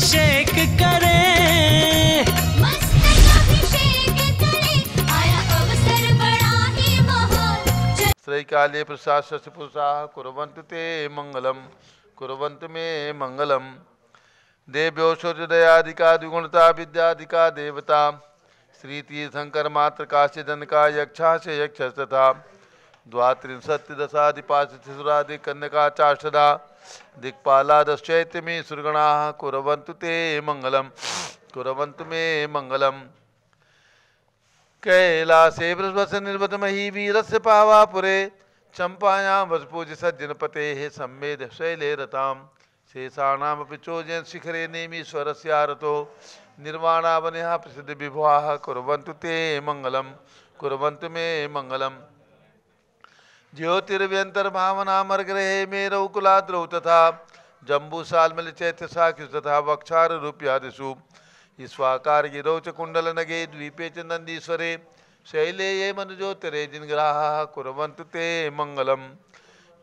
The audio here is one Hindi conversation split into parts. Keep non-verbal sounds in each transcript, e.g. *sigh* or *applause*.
अभिषेक करें काले प्रसाद शशपुषा कुरंत ते मंगलम कुरंत मे मंगलम देव्यो सूर्योदयादिका द्विगुणता विद्यादिका देवता श्री तीर्थंकर मात्र काश्य जनका यक्षा से यक्ष यक्षस्तथा द्वात्रिंशत्दशादिपाशसुरादि कन्यका चाषदा दिक्पालादश्चैत मे सुरगणा कुरवंतु ते मंगलम कुरवंतु मे मंगलम कैलासे बृहस्पत निर्वतमही वीर से पावापुरे चंपायां वजपूज सज्जनपते सम्मेद शैले रताम शेषाणामपि चोजयन् शिखरे नेमी से आरतो निर्वाणावनः प्रसिद्ध विभवा कुरवंतु ते मंगलम कुरवंतु मे मंगलम ज्योतिर्व्यंतर भावनामर्ग्रहे मेरौ कुलाद्रौ तथा जम्बूसाल साक्ष तथा वक्षार रूप्यादिषु ईश्वाकार गिरौ च कुंडल नगे द्वीपे च नंदीश्वरे शैले ये मनुज्योतिरे जिनग्राहा कुरवंत ते मंगलम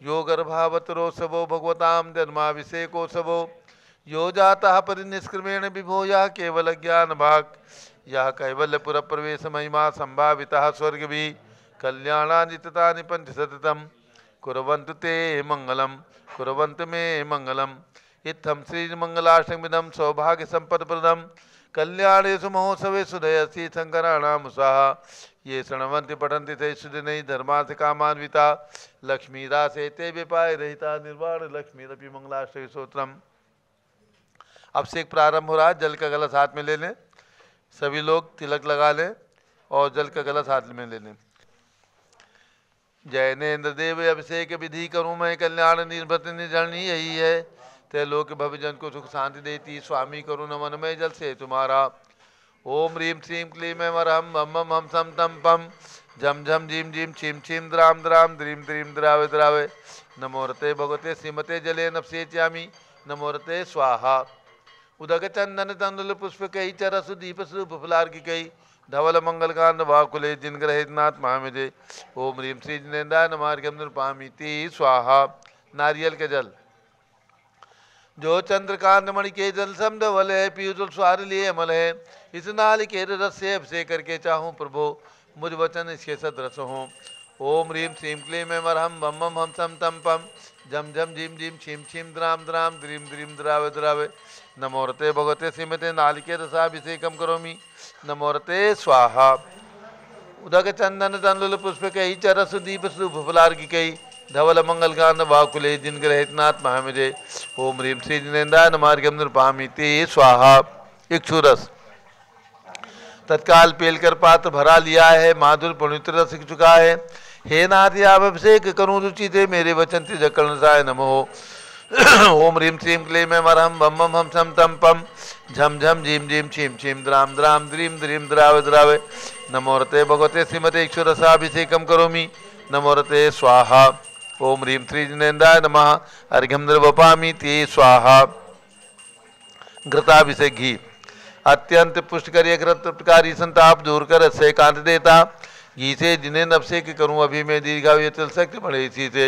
यो गर्भावतरोत्सवो भगवताम जन्माभिषेकोत्सवो यो जाता परिनिष्क्रमेण विभो यह केवल ज्ञान भाग यह कैवल्यपुर प्रवेश महिमा संभाविता स्वर्ग भी पंच सततम कुरंत ते मंगल कुर्वन्तु मे मंगल मङ्गलम् इत्थं श्रीमङ्गलाष्टमिदं सौभाग्यसम्पत्प्रदं कल्याणेषु महोत्सवेषु दयसि शंकरणाम स्वाहा ये शृण्वंति पठंति ते सुदिनैः धर्मार्थ कामान्विता लक्ष्मीदासे ते व्यपाय रहिता निर्वाण लक्ष्मीरपि मङ्गलाष्टमी सूत्रम अब से एक प्रारंभ हो रहा है जल का गलत हाथ में ले लें सभी लोग तिलक लगा लें और जल का गलत हाथ में ले लें जैनेन्द्र देव अभिषेक विधि करूँ मैं कल्याण निर्भत निर्जनी यही है ते लोक भविजन को सुख शांति देती स्वामी करुण मन में जल से तुम्हारा ओम रीम श्रीम क्लीम मरहम हम हम हम सम तम पम झम झम झीम झीम छीम छीम द्राम द्राम द्रीम द्रीम द्रावे द्रावे नमो रते भगवते श्रीमते जले नपसे च्यामी नमो रते स्वाहा उदक चंदन तंदुल पुष्प कई चरसु दीप सुफलार की कई धवल मंगलकांत वाकुले दिन ग्रहितनाथ महामिदे ओम रीम श्री जिनेन्द्राय नमार्गम पामीति स्वाहा नारियल के जल जो चंद्रकांत मणि के जल सम धवल है पीयूजल स्वार लिए अमल है इस नाल के रस से अभिषेक करके चाहूँ प्रभो मुझ वचन इसके सदरस हों ओम ह्रीम श्रीम क्लीम एम अरहम बम बम हम सम तम पम झम झम झीम झीम छीम छीम द्राम द्राम द्रीम द्रीम द्रावे द्रावे नमोरते भगवते सीमते नालिके रसाभिषेकम करोमी नमोरते स्वाहा उदक चंदन तनुल पुष्प कही चरस दीप सुफलार्गी कही धवल मंगल गान वाकुले दिन ग्रहितनाथ महामिदे ओम रीम श्री जिनेन्द्राय नमार्गम ते स्वाहा इक्षुरस तत्काल पेल कर पात्र भरा लिया है माधुर पुणित रस चुका है हे नाथ या अभिषेक करूँ रुचि थे मेरे वचन त्रिजकर्ण साय नमो ओम रीम श्रीम क्लेम बम बम हम सम तम पम झमझम झीम झीम छीम छीम द्राम द्राम द्रीम द्रीम द्रावे द्रावे नमोरते भगवते श्रीमते इक्षुरसाभिषेकम करोमी नमोरते स्वाहा ओम ह्रीं श्रीजिनेन्द्राय नम अर्घ्यम निर्वपामी ते स्वाहा घृताभिषेक घी अत्यंत पुष्टकारी घृतकारी संताप दूर कर से कांत देता गीते जिने नबसे कि करूँ अभी मैं दीर्घा चल सकते बड़े इसी से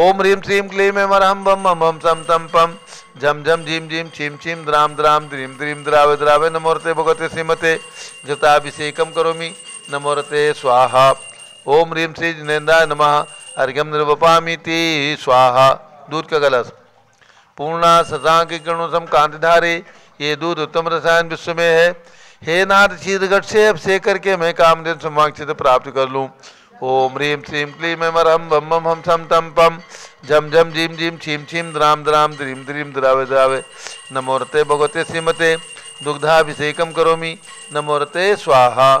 ओम ह्रीम श्रीम क्लीम एम हम बम हम हम सम तम पम झम झम झीम झीम छीम छीम द्राम द्राम द्रीम द्रीम द्राव द्रावे नमोरते भगवते श्रीमते जताभिषेकम करोमी नमोरते स्वाहा ओम ह्रीम श्री जिनेन्द्राय नम अर्घ्यम ती स्वाहा दूध का गलस पूर्णा सजा के किरणों सम कांतिधारे ये दूध उत्तम रसायन विश्व में है हे नाथ घट से अब से करके मैं दिन समाक्षित प्राप्त कर लूँ ओम ह्रीम श्रीम क्लीम एम रम बम बम हम सम तम पम झम झम झीम झीम छीम छीम द्राम द्राम द्रीम द्रीम द्रावे द्रावे नमोरते भगवते श्रीमते दुग्धाभिषेकम करोमि नमोरते स्वाहा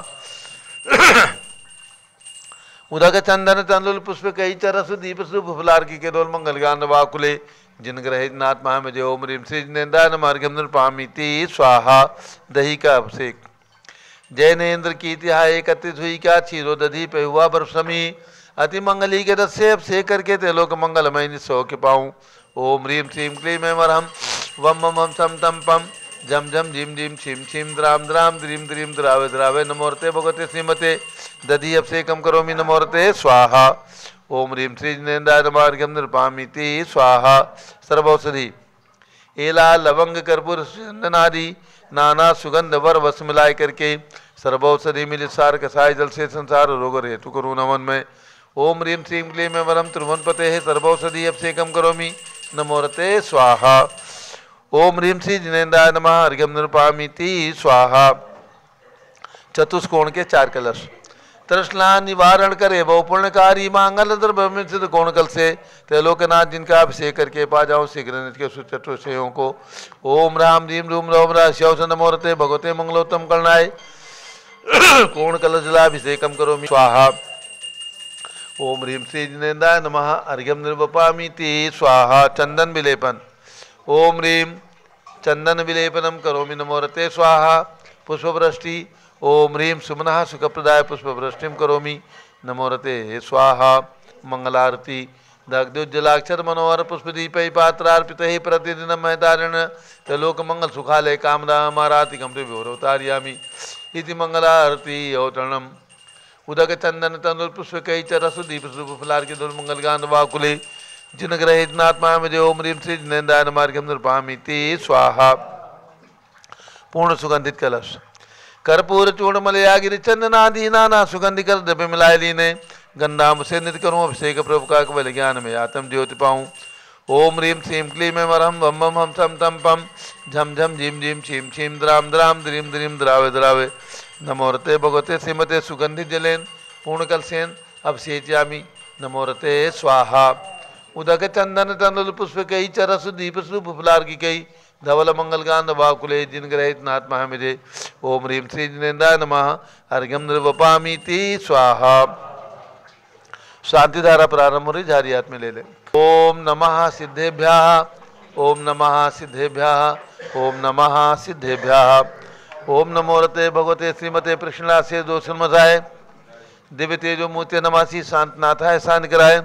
उदक चंदन चंदुल पुष्प कई चरस दीप शुभ फुलार की के मंगल गान वाकुले जिनग्रहितनाथ महामजे ओम रीम श्री जिनेन्द्रायन मार्गम पामीति स्वाहा दही का अभिषेक जैनेन्द्र कीतिहा एकत्रित हुई क्या चीरो दधी पे हुआ बरसमी अति मंगली के दस दस्य अभिषेक करके तेलोक मंगलमय निस्सो के पाऊँ ओम रीम श्रीम क्लीम एम अरहम वम वम हम सम तम पम जम जम झिम झिम छिम छिम द्राम द्राम द्रीम द्रीम द्रावे द्रावे नमोरते भगवते श्रीमते दधि अभिषेकम करोमी नमोरते स्वाहा ओम ह्रीं श्रीजिनेन्द्रायमार्गम नृपामीति स्वाहा सर्वौषधि एला लवंग कर्पूर चंदनादि नाना सुगंध वर वस मिलाय करके सर्वौषधि मिल सार कसाय जल से संसार रोग हेतु करो नमन में ओम ह्रीं श्रीं क्लीं में वरम त्रिभुवन पते सर्वौषधि कम करोमि नमोरते स्वाहा ओम ह्रीं श्री जिनेन्द्राय नमः अर्घ्यम नृपामीति स्वाहा चतुष्कोण के चार कलश तृष्णा निवारण करे पुण्यकारी मांगल द्रव्य में कल से त्रिलोकनाथ जिनका अभिषेक करके पा जाओ शीघ्र के सुचतुषयों को ओम राम रीम रूम रोम रा श्यौस मोरते भगवते मंगलोत्तम करणाय *coughs* कल जलाभिषेक करो स्वाहा ओम रीम श्री जिनेन्द्राय नम अर्घ्यम निर्वपामी ते स्वाहा चंदन विलेपन ओम रीम चंदन विलेपनम मी नमोरते स्वाहा पुष्पवृष्टि ओम रीम सुमनः सुखप्रदाय पुष्पवृष्टिम करोमि नमोरते स्वाहा मंगलारती दग्धोज्जलाक्षर मनोहर पुष्पदीप पात्रार्पित प्रतिदिन महतारिण लोकमंगल मंगल सुखालय कामरामाराति कमरे इति मंगलारती अवतरणम उदक चंदन तंदुल पुष्प कई चरसुदीप फलार के दुल मंगल वाकुले जिन ग्रहित ओम रीम श्री जिनेन्द्रायन मार्ग स्वाहा पूर्ण सुगंधित कलश कर्पूर चूर्ण मलयागिरि दीना ना सुगंधि कर द्रव्य मिलाय लीने गंदा मुसे नित करूँ अभिषेक प्रभु का बल ज्ञान में आत्म ज्योति पाऊँ ओम रीम श्रीम क्लीम मरम वम वम हम सम तम पम झम झम झीम झीम छीम छीम द्राम द्राम द्रीम द्रीम द्रावे द्रावे नमोरते भगवते श्रीमते सुगंधि जलेन कल सेन अब सेच्यामी नमोरते स्वाहा उदक चंदन तनुल पुष्प कई चरस दीप सुपुफलार की कई धवल मंगलकांत वाकुले जिन ग्रहित नात्मा हमिदे ओम ह्रीम श्री नम हरिगम निर्वपामी स्वाहा शांति धारा प्रारंभ हो रही झारी हाथ में ले ओम नम सिद्धेभ्य ओम नम सिद्धेभ्य ओम नम सिद्धेभ्य ओम नमो रते भगवते श्रीमते प्रश्नला से दिव्य तेजो मूर्ति नमासी शांतनाथाय शांत कराय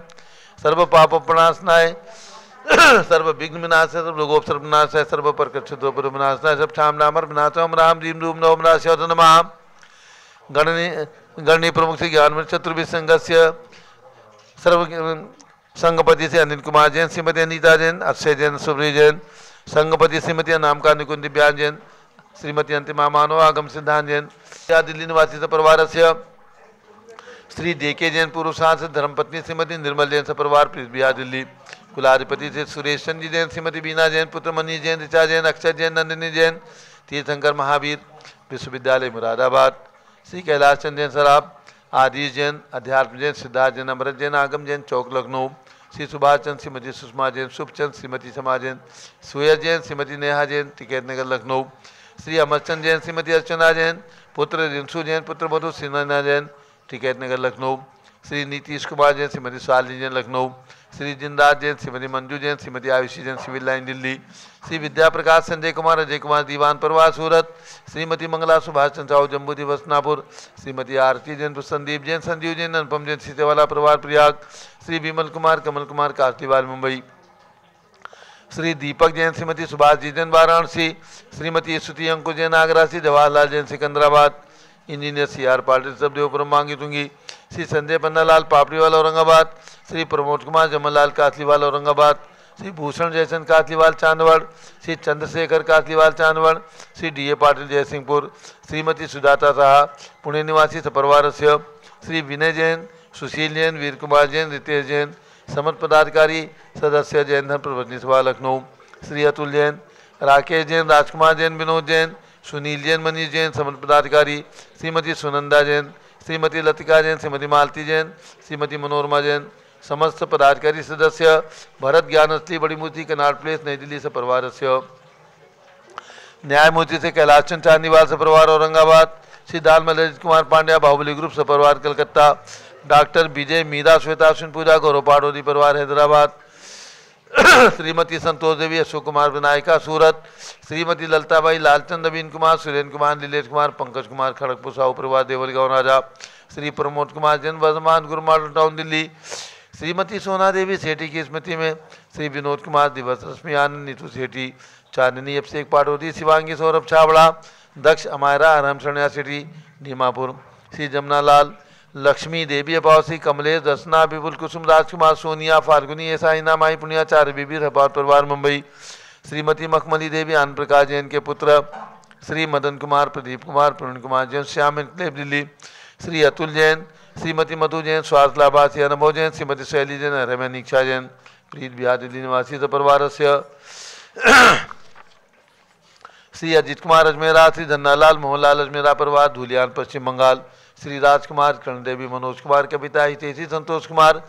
सर्व पाप प्रणाशनाय *coughs* सर्व विघ्न विनाश है सर्व लोगोपसर्व विनाश है सर्व प्रकृषितोपर विनाश है सब छाम नामर विनाश ओम राम जीम रूम नोम राश नमाम गणनी गणनी प्रमुख से ज्ञान में चतुर्विश संघ से सर्व संघपति से अनिल कुमार जैन श्रीमती अनिता जैन अक्षय जैन सुब्री जैन संघपति श्रीमती नामका निकुंज दिव्यान जैन श्रीमती अंतिमा मानव आगम सिद्धांत जैन या दिल्ली निवासी परिवार से श्री डे के जैन पूर्व सांसद धर्मपत्नी श्रीमती निर्मल जैन सपरिवार प्रिज बिहार दिल्ली कुलाधिपति थे सुरेश जी जैन श्रीमती बीना जैन पुत्र मनी जैन ऋचा जैन अक्षर जैन नंदिनी जैन तीर्थंकर महावीर विश्वविद्यालय मुरादाबाद श्री कैलाश चंद जैन सराब आदिश जैन अध्यात्म जैन सिद्धार्थ जैन अमृत जैन आगम जैन चौक लखनऊ श्री सुभाष चंद श्रीमती सुषमा जैन शुभचंद श्रीमती समा जैन सूर्य जैन श्रीमती नेहा जैन टिकैत नगर लखनऊ श्री अमरचंद जैन श्रीमती अर्चना जैन पुत्र रिंसु जैन पुत्र मधु श्रीना जैन टिकैत नगर लखनऊ श्री नीतीश कुमार जैन श्रीमती शालिनी जैन लखनऊ श्री जिंदाल जैन श्रीमती मंजू जैन श्रीमती आयुषी जैन सिविल लाइन दिल्ली श्री विद्याप्रकाश संजय कुमार अजय कुमार दीवान परवा सूरत श्रीमती मंगला सुभाष चंद्र साहू जम्बू दिवस नापुर श्रीमती आरती जैन संदीप जैन संजीव जैन अनुपम जैन सीतेवाला प्रवार प्रयाग श्री विमल कुमार कमल कुमार कार्तिवाल मुंबई श्री दीपक जैन श्रीमती सुभाष जी Jain Varanasi Shrimati Stuti Anku Jain Agra Shri Jawaharlal Jain Secunderabad engineer C R Patil सबदेव मांगी दूंगी श्री संजय पन्नालाल पापड़ीवाल औरंगाबाद श्री प्रमोद कुमार जमनलाल काथलीवाल औरंगाबाद श्री भूषण जयचंद काथलीवाल चांदवड़ श्री चंद्रशेखर कातलीवाल चांदवड़ श्री डी ए पाटिल जयसिंहपुर श्रीमती सुजाता साहा पुणे निवासी सपरवार से श्री विनय जैन सुशील जैन वीर कुमार जैन रितेश जैन समर्थ पदाधिकारी सदस्य जैन धन प्रबंधी सभा लखनऊ श्री अतुल जैन राकेश जैन राजकुमार जैन विनोद जैन सुनील जैन मनीष जैन समर्थ पदाधिकारी श्रीमती सुनंदा जैन श्रीमती लतिका जैन श्रीमती मालती जैन श्रीमती मनोरमा जैन समस्त पदाधिकारी सदस्य भरत ज्ञान अस्थली बड़ी मूर्ति कनाड प्लेस नई दिल्ली से परिवार न्यायमूर्ति से कैलाश चंद चांदीवाल से परिवार औरंगाबाद श्री सिद्धार्थ मलजित कुमार पांड्या बाहुबली ग्रुप से परिवार कलकत्ता डॉक्टर विजय मीरा श्वेता सिंह पूजा गौरव पाडोरी परिवार हैदराबाद श्रीमती संतोष देवी अशोक कुमार विनायका सूरत श्रीमती ललताबाई लालचंद नवीन कुमार सुरेंद्र कुमार नीलेश कुमार पंकज कुमार खड़गपुर साहू प्रभा देवलगांव राजा श्री प्रमोद कुमार जैन वर्धमान गुरु टाउन दिल्ली श्रीमती सोना देवी सेठी की स्मृति में श्री विनोद कुमार दिवस रश्मि आनंद नीतू सेठी चांदनी अभिषेक पाटोदी शिवांगी सौरभ छावड़ा दक्ष अमायरा आराम सन्या सेठी नीमापुर श्री जमुना लाल लक्ष्मी देवी अपावसी कमलेश दसना बिपुल कुसुम राजकुमार सोनिया फार्गुनी ऐसा इनामाई पुण्याचार्य बीबी हपात परिवार मुंबई श्रीमती मखमली देवी आन प्रकाश जैन के पुत्र श्री मदन कुमार प्रदीप कुमार प्रवीण कुमार जैन श्याम इनकलेब दिल्ली श्री अतुल जैन श्रीमती मधु जैन स्वास्थ्य लाभार्थी अनुभव जैन श्रीमती शैली जैन रमन दीक्षा जैन प्रीत बिहार दिल्ली निवासी परिवार से श्री अजित कुमार अजमेरा श्री धन्नालाल मोहनलाल अजमेरा परिवार धुलियान पश्चिम बंगाल श्री राजकुमार कर्णदेवी मनोज कुमार के पिता हितेशी संतोष कुमार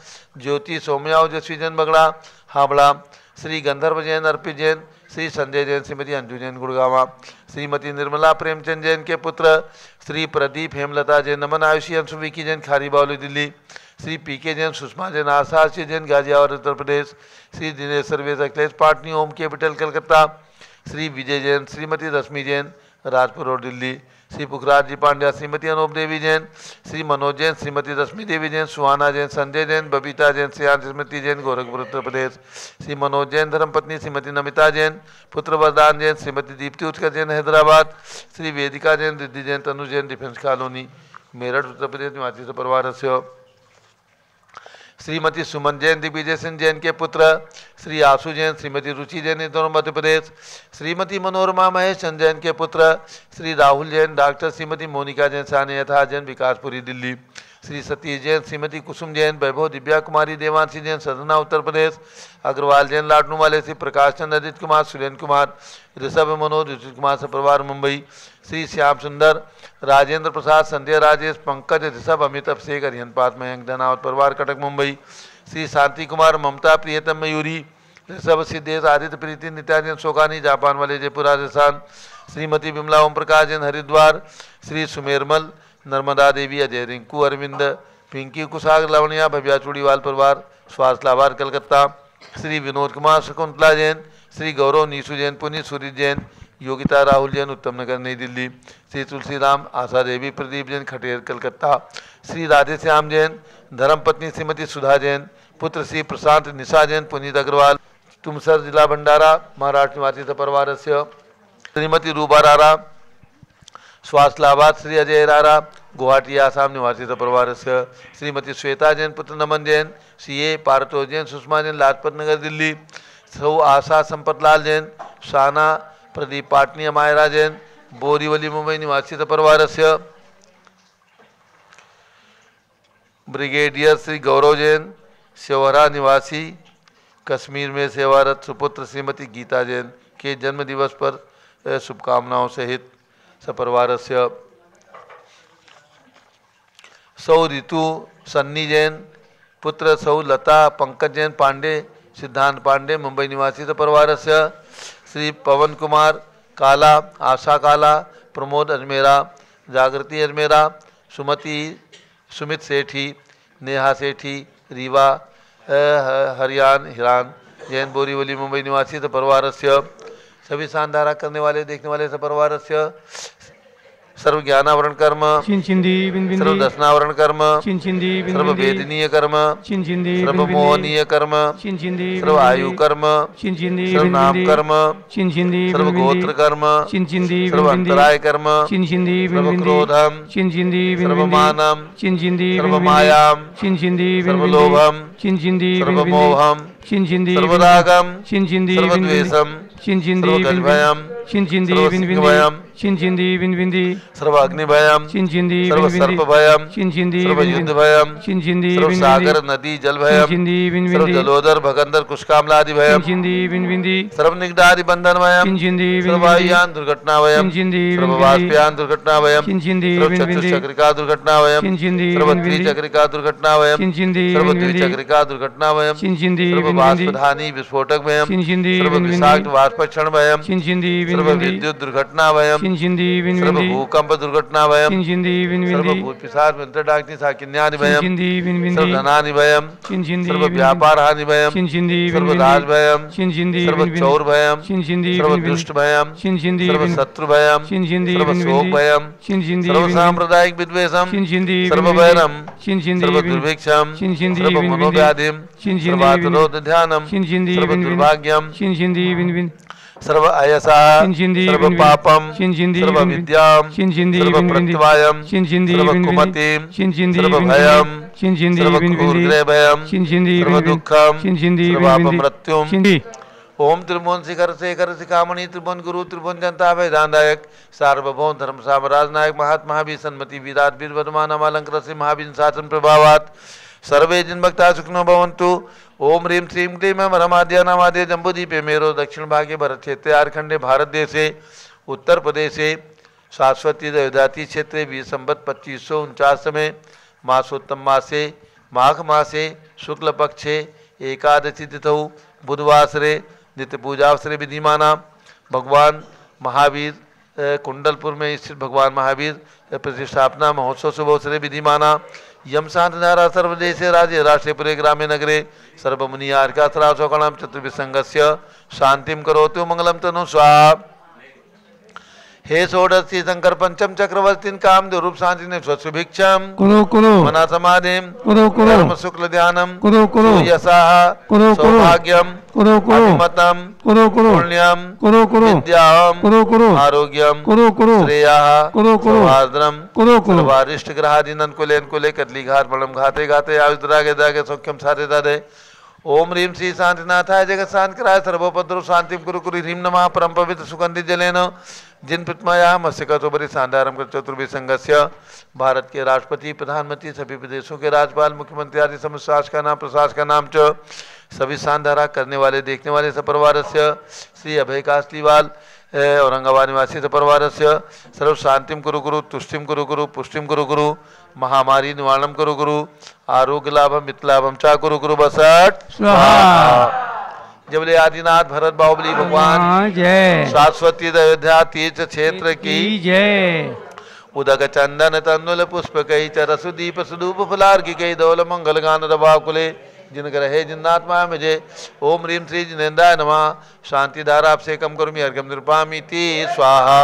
ज्योति सौम्या ओजस्वी जैन बगड़ा हावड़ा श्री गंधर्व जैन अर्पित जैन श्री संजय जैन श्रीमती अंजू जैन गुड़गावा श्रीमती निर्मला प्रेमचंद जैन के पुत्र श्री प्रदीप हेमलता जैन नमन आयुषी अंशु विकी जैन बावली Delhi Shri P K Jain Sushma Jain Ashashi Jain Ghaziabad Uttar Pradesh Shri Dinesh Sarvesh Akhilesh Patni Om capital Calcutta Shri Vijay Jain Shrimati Rashmi Jain Rajpur और दिल्ली श्री पुखराज जी पांड्या श्रीमती अनूप देवी जैन श्री मनोज जैन श्रीमती रश्मि देवी जैन सुहाना जैन संजय जैन बबीता जैन श्रेयान स्मृति जैन गोरखपुर उत्तर प्रदेश श्री मनोज जैन धर्मपत्नी श्रीमती नमिता जैन पुत्र वरदान जैन श्रीमती दीप्ति उत्कर जैन हैदराबाद श्री वेदिका जैन रिद्धि जैन तनु जैन डिफेंस कॉलोनी मेरठ उत्तर प्रदेश निवासी परिवार से श्रीमती सुमन जैन दिग्विजय सिंह जैन के पुत्र श्री आशु जैन श्रीमती रुचि जैन दोनों मध्य प्रदेश श्रीमती मनोरमा महेश चंद जैन के पुत्र श्री राहुल जैन डॉक्टर श्रीमती मोनिका जैन साने यथा जैन विकासपुरी दिल्ली श्री सतीश जैन श्रीमती कुसुम जैन वैभव दिव्या कुमारी देवांशी जैन सदना उत्तर प्रदेश अग्रवाल जैन लाडनू वाले श्री प्रकाश चंद अजित कुमार सुरेंद्र कुमार ऋषभ मनोज ऋषि कुमार सप्रवार मुंबई श्री श्याम सुंदर राजेंद्र प्रसाद संध्या राजेश पंकज ऋषभ शेख अभिषेक पात मयंक धनावत परिवार कटक मुंबई श्री शांति कुमार ममता प्रियतम मयूरी ऋषभ सिद्धेश आदित्य प्रीति नित्यानंद सोकानी जापान वाले जयपुर राजस्थान श्रीमती विमला ओम प्रकाश जैन हरिद्वार श्री सुमेरमल नर्मदा देवी अजय रिंकू अरविंद पिंकी कुशाग लवणिया भव्या चूड़ीवाल परिवार स्वास्थ्य लाभार कलकत्ता श्री विनोद कुमार शकुंतला जैन श्री गौरव नीशु जैन पुनीत सूर्य जैन योगिता राहुल जैन उत्तम नगर नई दिल्ली श्री तुलसी राम आशा देवी प्रदीप जैन खटेर कलकत्ता श्री राधे श्याम जैन धर्मपत्नी श्रीमती सुधा जैन पुत्र श्री प्रशांत निशा जैन पुनीत अग्रवाल तुमसर जिला भंडारा महाराष्ट्र निवासी परिवार से श्रीमती रूबा रारा स्वास्थ्य लाभार्थ श्री अजय रारा गुवाहाटी आसाम निवासी परिवार से श्रीमती श्वेता जैन पुत्र नमन जैन सी ए पार्थो जैन सुषमा जैन लाजपत नगर दिल्ली सौ आशा संपतलाल जैन साना प्रदीप पाटनीय महाराजन बोरीवली मुंबई निवासी तो परिवार से ब्रिगेडियर श्री गौरव जैन सेवरा निवासी कश्मीर में सेवारत सुपुत्र श्रीमती गीता जैन के जन्म दिवस पर शुभकामनाओं सहित सपरिवार से सौ ऋतु सन्नी जैन पुत्र सौ लता पंकज जैन पांडे सिद्धांत पांडे मुंबई निवासी सपरिवार तो से श्री पवन कुमार काला आशा काला प्रमोद अजमेरा जागृति अजमेरा सुमति सुमित सेठी नेहा सेठी रीवा हरियान हिरान जैन बोरीवली मुंबई निवासी सपरवार सभी शानदारा करने वाले देखने वाले से सर्व ज्ञानावरण कर्म चिंचिंदी सर्व दर्शनावरण कर्म सर्व वेदनीय कर्म सर्व मोहनीय कर्म सर्व आयु कर्म सर्व नाम कर्म सर्व गोत्र कर्म सर्व अंतराय कर्म सर्व क्रोधम सर्व मानम सर्व मायाम सर्व लोभम सर्व मोहम सर्व रागम सर्व द्वेषम सर्व गजभयम सर्व सिंहभयम चिंचिंदी सर्व चिंचिंदी सर्व सर्प भयम चिंचिंदी सर्व युद्ध भयम चिंचिंदी सर्व सागर नदी जल भयम चिंचिंदी सर्व जलोदर भगंदर कुशकामलादि भयम चिंचिंदी सर्व निग्नादि बंधन भयम चिंचिंदी दुर्घटना भयम चिंचिंदी सर्व वाष्पयान दुर्घटना भयम चिंचिंदी सर्व चक्रिका दुर्घटना भयम चिंचिंदी सर्व त्रिचक्रिका दुर्घटना भयम चिंचिंदी सर्व दुर्घटना भयम चिंचिंदी सर्व वाष्पधानी विस्फोटक भयम चिंचिंदी सर्व विषाक्त वाष्प क्षण भयम चिंचिंदी सर्व विद्युत दुर्घटना भयम किंचिन्दी विनविन्दी भूकंप दुर्घटना भयम किंचिन्दी विनविन्दी सर्व भूत पिशाच मंत्र डाकनी साकिन्यानि भयम किंचिन्दी विनविन्दी सर्व धनानि भयम किंचिन्दी सर्व व्यापार हानि भयम किंचिन्दी सर्व दास भयम किंचिन्दी सर्व चोर भयम किंचिन्दी सर्व दुष्ट भयम किंचिन्दी सर्व शत्रु भयम किंचिन्दी सर्व शोक सांप्रदायिक विद्वेषम किंचिन्दी सर्व भयम किंचिन्दी सर्व दुर्भिक्षम किंचिन्दी सर्व आयसा सर्व पापम सर्व विद्याम सर्व प्रत्यवायम सर्व कुमतिम सर्व भयम सर्व कुरुग्रह भयम सर्व दुखम सर्व आपमृत्युम ओम त्रिभुवन शिखर शेखर शिखामणि त्रिभुवन गुरु त्रिभुवन जनता वेदानायक सार्वभौम धर्म साम्राज नायक महात्मा भी सन्मति विराट वीर वर्मा नमालंकृत से महावीन शासन प्रभावात सर्वे जिन्भक्ता सुखनो भवंतु ओम ह्रीं श्रीं क्लीं हम रमाद्या नमाद्य जम्बूदीपे मेरो दक्षिण भागे भरत क्षेत्रे आरखंडे भारत देशे उत्तर प्रदेशे शाश्वती देवदाती क्षेत्रे बीस संबत पच्चीस सौ उनचास में मासोत्तम मासे माघ मासे शुक्ल पक्षे एकादशी तिथौ बुधवासरे नित्य पूजावसरे विधिमाना भगवान महावीर कुंडलपुर में स्थित भगवान महावीर प्रतिष्ठापना महोत्सव शुभ अवसरे विधिमाना यमसानारा सर्वदेश राज्य राष्ट्रेपुरे ग्रामे नगरे सर्वमुनियार्घासराशोकणां चतुर्विसङ्गस्य शान्तिं करोतु मंगलम तनु स्वाहा हे षोडशी शंकर पंचम चक्रवर्ती काम रूप शांति ने भिक्षम कुरु कुरु मना समाधि कुरु कुरु शुक्ल ध्यानम कुरु कुरु यशाह कुरु कुरु भाग्यम कुरु कुरु मतम कुरु कुरु पुण्यम कुरु कुरु विद्याम कुरु कुरु आरोग्यम कुरु कुरु श्रेया कुरु कुरु आद्रम कुरु कुरु को लेन को कुले कदली घाट मणम घाते घाते आयुष दागे दागे सौख्यम सारे दादे ओम रीम श्री शांतिनाथाय जगत शांत कराय सर्वोपद्रव शांतिम गुरु कुरी रीम नमः परम पवित्र सुगंधित जलेन जिनपितमायाम असिकतोबरी कर चतुर्वी संघर्ष भारत के राष्ट्रपति प्रधानमंत्री सभी प्रदेशों के राज्यपाल मुख्यमंत्री आदि समस्त शासका नाम का नाम च सभी सांधारा करने वाले देखने वाले सपरिवार से श्री अभय कासलीवाल औरंगाबाद निवासी सपरिवार से सर्व शांतिम कुरु गुरु तुष्टिम कुरु गुरु पुष्टिम कुरु गुरु महामारी निवारणम कुरु गुरु आरोग्य लाभम मित लाभम चा गुरु गुरु बसठ जबले आदिनाथ भरत बाहुबली हाँ, भगवान जय शाश्वती अयोध्या तीर्थ क्षेत्र की जय उदक चंदन तंदुल पुष्प कही चरसु दीप सुदूप फुलार की कही दौल मंगल गान रबा कुले जिन ग्रह जिन्नात्मा मुझे ओम रीम श्री जिनेन्द्राय नमः शांति धारा आपसे कम करूँ हरकम निरुपामी स्वाहा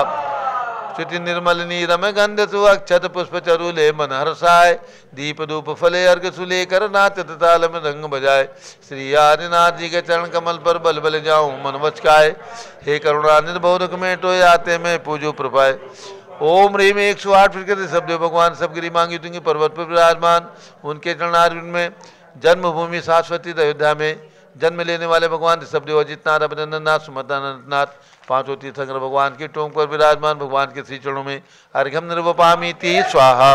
श्रुति निर्मल नीरम गंध सुअक्षत पुष्प चरुले मन हर्षाय दीप दूप फले अर्घ सुले कर नाच में रंग बजाए श्री आदिनाथ जी के चरण कमल पर बल बल जाऊं मन बचकाए हे करुणा निर्भव रुख में टोय आते में पूजो प्रपाए ओम रीम एक सौ आठ कहते सब देव भगवान सब गिरी मांगी तुंगी पर्वत पर विराजमान उनके चरणार में जन्मभूमि सास्वती अयोध्या में जन्म लेने वाले भगवान सब देव नाथ अभिनंदन नाथ सुमदानंद नाथ पांचों तीर्थंकर भगवान की टोंक पर विराजमान भगवान के श्री चरणों में अर्घम निर्वपामी ती स्वाहा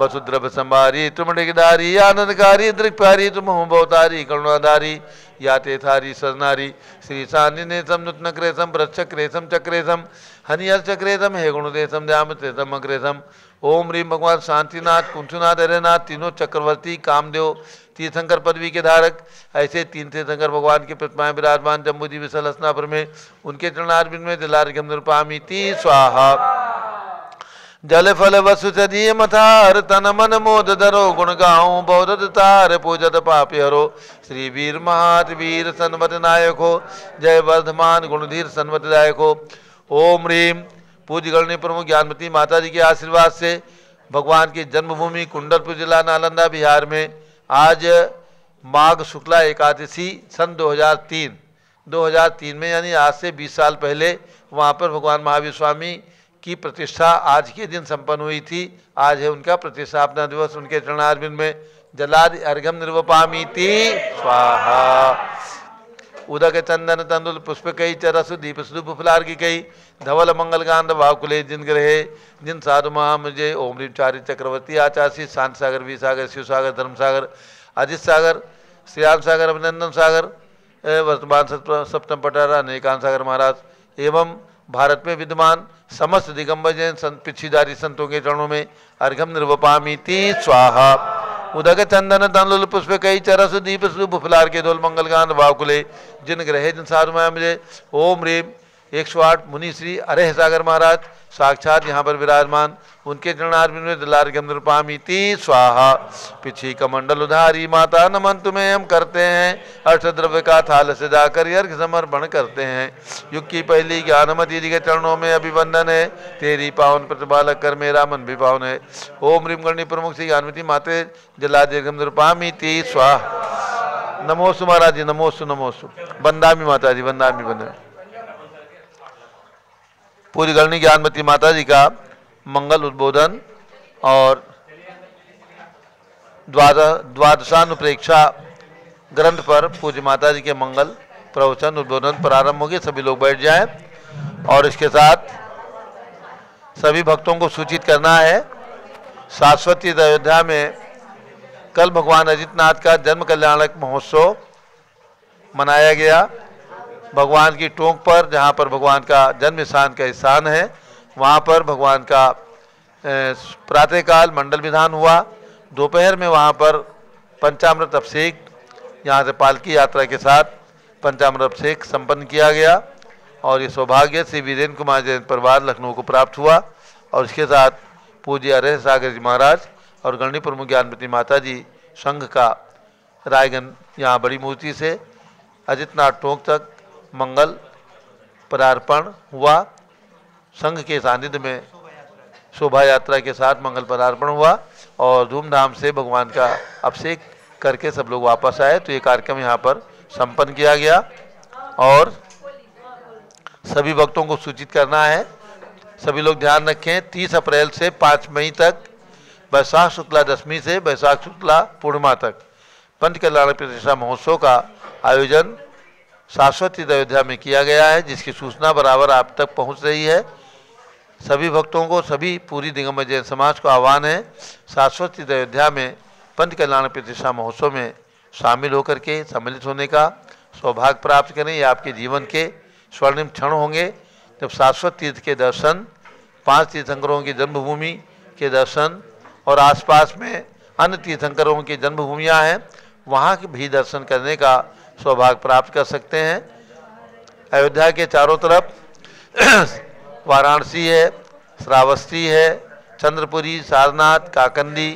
वसुद्रभ संभारी त्रिमणिकदारी आनंदकारी दृग तुम होम भवतारी करुणाधारी या ते थारी सजनारी श्री सान्नि नेसम नुत्न क्रेसम ब्रच्छक्रेसम चक्रेसम हनियर चक्रेसम हे गुणदेसम द्याम तेसम अग्रेसम ओम रीम भगवान शांतिनाथ कुंथुनाथ हरेनाथ तीनों चक्रवर्ती कामदेव तीर्थंकर पदवी के धारक ऐसे तीन तीर्थंकर भगवान की प्रतिमाएं विराजमान जम्बुदी विशल हसनापुर में उनके बिंद में दिलार गमदुरपामीति स्वाहा जल फल वसुचदीय मथार तन मन मोद धरो गुण गाऊं बौद तार पूजत पापी हरो श्री वीर महात वीर नायक हो जय वर्धमान गुणधीर सन्मत नायक हो ओम ह्रीम पूज गणनी प्रमुख ज्ञानमती माता जी के आशीर्वाद से भगवान की जन्मभूमि कुंडलपुर जिला नालंदा बिहार में आज माघ शुक्ला एकादशी सन 2003 2003 में यानी आज से 20 साल पहले वहाँ पर भगवान महावीर स्वामी की प्रतिष्ठा आज के दिन संपन्न हुई थी आज है उनका प्रतिष्ठापना दिवस उनके चरणार्थ में जलाद अर्घम निर्वपामी थी स्वाहा उदक चंदन तंदुल पुष्प कई चरस दीप फुलार की कई धवल मंगल गांध भाकुले जिन ग्रहे जिन साधु महा मुझे ओमरीपचारी चक्रवर्ती आचार्य शांत सागर वी सागर शिव सागर धर्म सागर अजित सागर श्रीराम सागर अभिनंदन सागर वर्तमान सप्तम पटारा अनेकांत सागर महाराज एवं भारत में विद्यमान समस्त दिगंबर जैन संत पिछीदारी संतों के चरणों में अर्घम निर्वपामी स्वाहा के चंदन लुल पुष्प कई चरस दीप सुफलार के दोल मंगल गान भाव जिन ग्रहे जिन सार मुझे ओम रीम एक सौ आठ मुनि श्री अरे सागर महाराज साक्षात यहाँ पर विराजमान उनके में दलार गंधर्पामी ती स्वाहा पीछे कमंडल उधारी माता नमन तुम्हें हम करते हैं अर्थ द्रव्य का थाल से जाकर अर्घ समर्पण करते हैं युग की पहली ज्ञानमती जी के चरणों में अभिवंदन है तेरी पावन प्रतिभा कर मेरा मन भी पावन है ओम रिमगणी प्रमुख श्री ज्ञानवती माते जला गंधर्पामी ती स्वाहा नमोसु महाराज जी नमोसु नमोसु वंदामी माता जी वंदामी वंदना पूरी गलनी ज्ञानमती माता जी का मंगल उद्बोधन और द्वादशानुप्रेक्षा ग्रंथ पर पूज्य माता जी के मंगल प्रवचन उद्बोधन प्रारंभ होगी सभी लोग बैठ जाएं और इसके साथ सभी भक्तों को सूचित करना है शाश्वती अयोध्या में कल भगवान अजितनाथ का जन्म कल्याणक महोत्सव मनाया गया भगवान की टोंक पर जहाँ पर भगवान का जन्म स्थान का स्थान है वहाँ पर भगवान का प्रातःकाल मंडल विधान हुआ दोपहर में वहाँ पर पंचामृत अभिषेक यहाँ से पालकी यात्रा के साथ पंचामृत अभिषेक संपन्न किया गया और ये सौभाग्य श्री वीरेंद्र कुमार जैन परिवार लखनऊ को प्राप्त हुआ और इसके साथ पूज्य अरे सागर जी महाराज और गणनी प्रमुख ज्ञानपति माता जी संघ का रायगंज यहाँ बड़ी मूर्ति से अजितनाथ टोंक तक मंगल पदार्पण हुआ संघ के सानिध्य में शोभा यात्रा के साथ मंगल पदार्पण हुआ और धूमधाम से भगवान का अभिषेक करके सब लोग वापस आए तो ये कार्यक्रम यहाँ पर संपन्न किया गया और सभी भक्तों को सूचित करना है सभी लोग ध्यान रखें तीस अप्रैल से पाँच मई तक वैशाख शुक्ला दशमी से वैशाख शुक्ला पूर्णिमा तक पंच कल्याण प्रतिष्ठा महोत्सव का आयोजन शाश्वत अयोध्या में किया गया है जिसकी सूचना बराबर आप तक पहुंच रही है सभी भक्तों को सभी पूरी दिगम्बर जैन समाज को आह्वान है शाश्वत अयोध्या में पंथ कल्याण प्रतिष्ठा महोत्सव में शामिल होकर के सम्मिलित होने का सौभाग्य प्राप्त करें या आपके जीवन के स्वर्णिम क्षण होंगे जब शाश्वत तीर्थ के दर्शन पांच तीर्थंकरों की जन्मभूमि के दर्शन और आसपास में अन्य तीर्थंकरों की जन्मभूमियाँ हैं वहाँ के भी दर्शन करने का सौभाग्य प्राप्त कर सकते हैं अयोध्या के चारों तरफ *clears throat* वाराणसी है श्रावस्ती है चंद्रपुरी सारनाथ काकंदी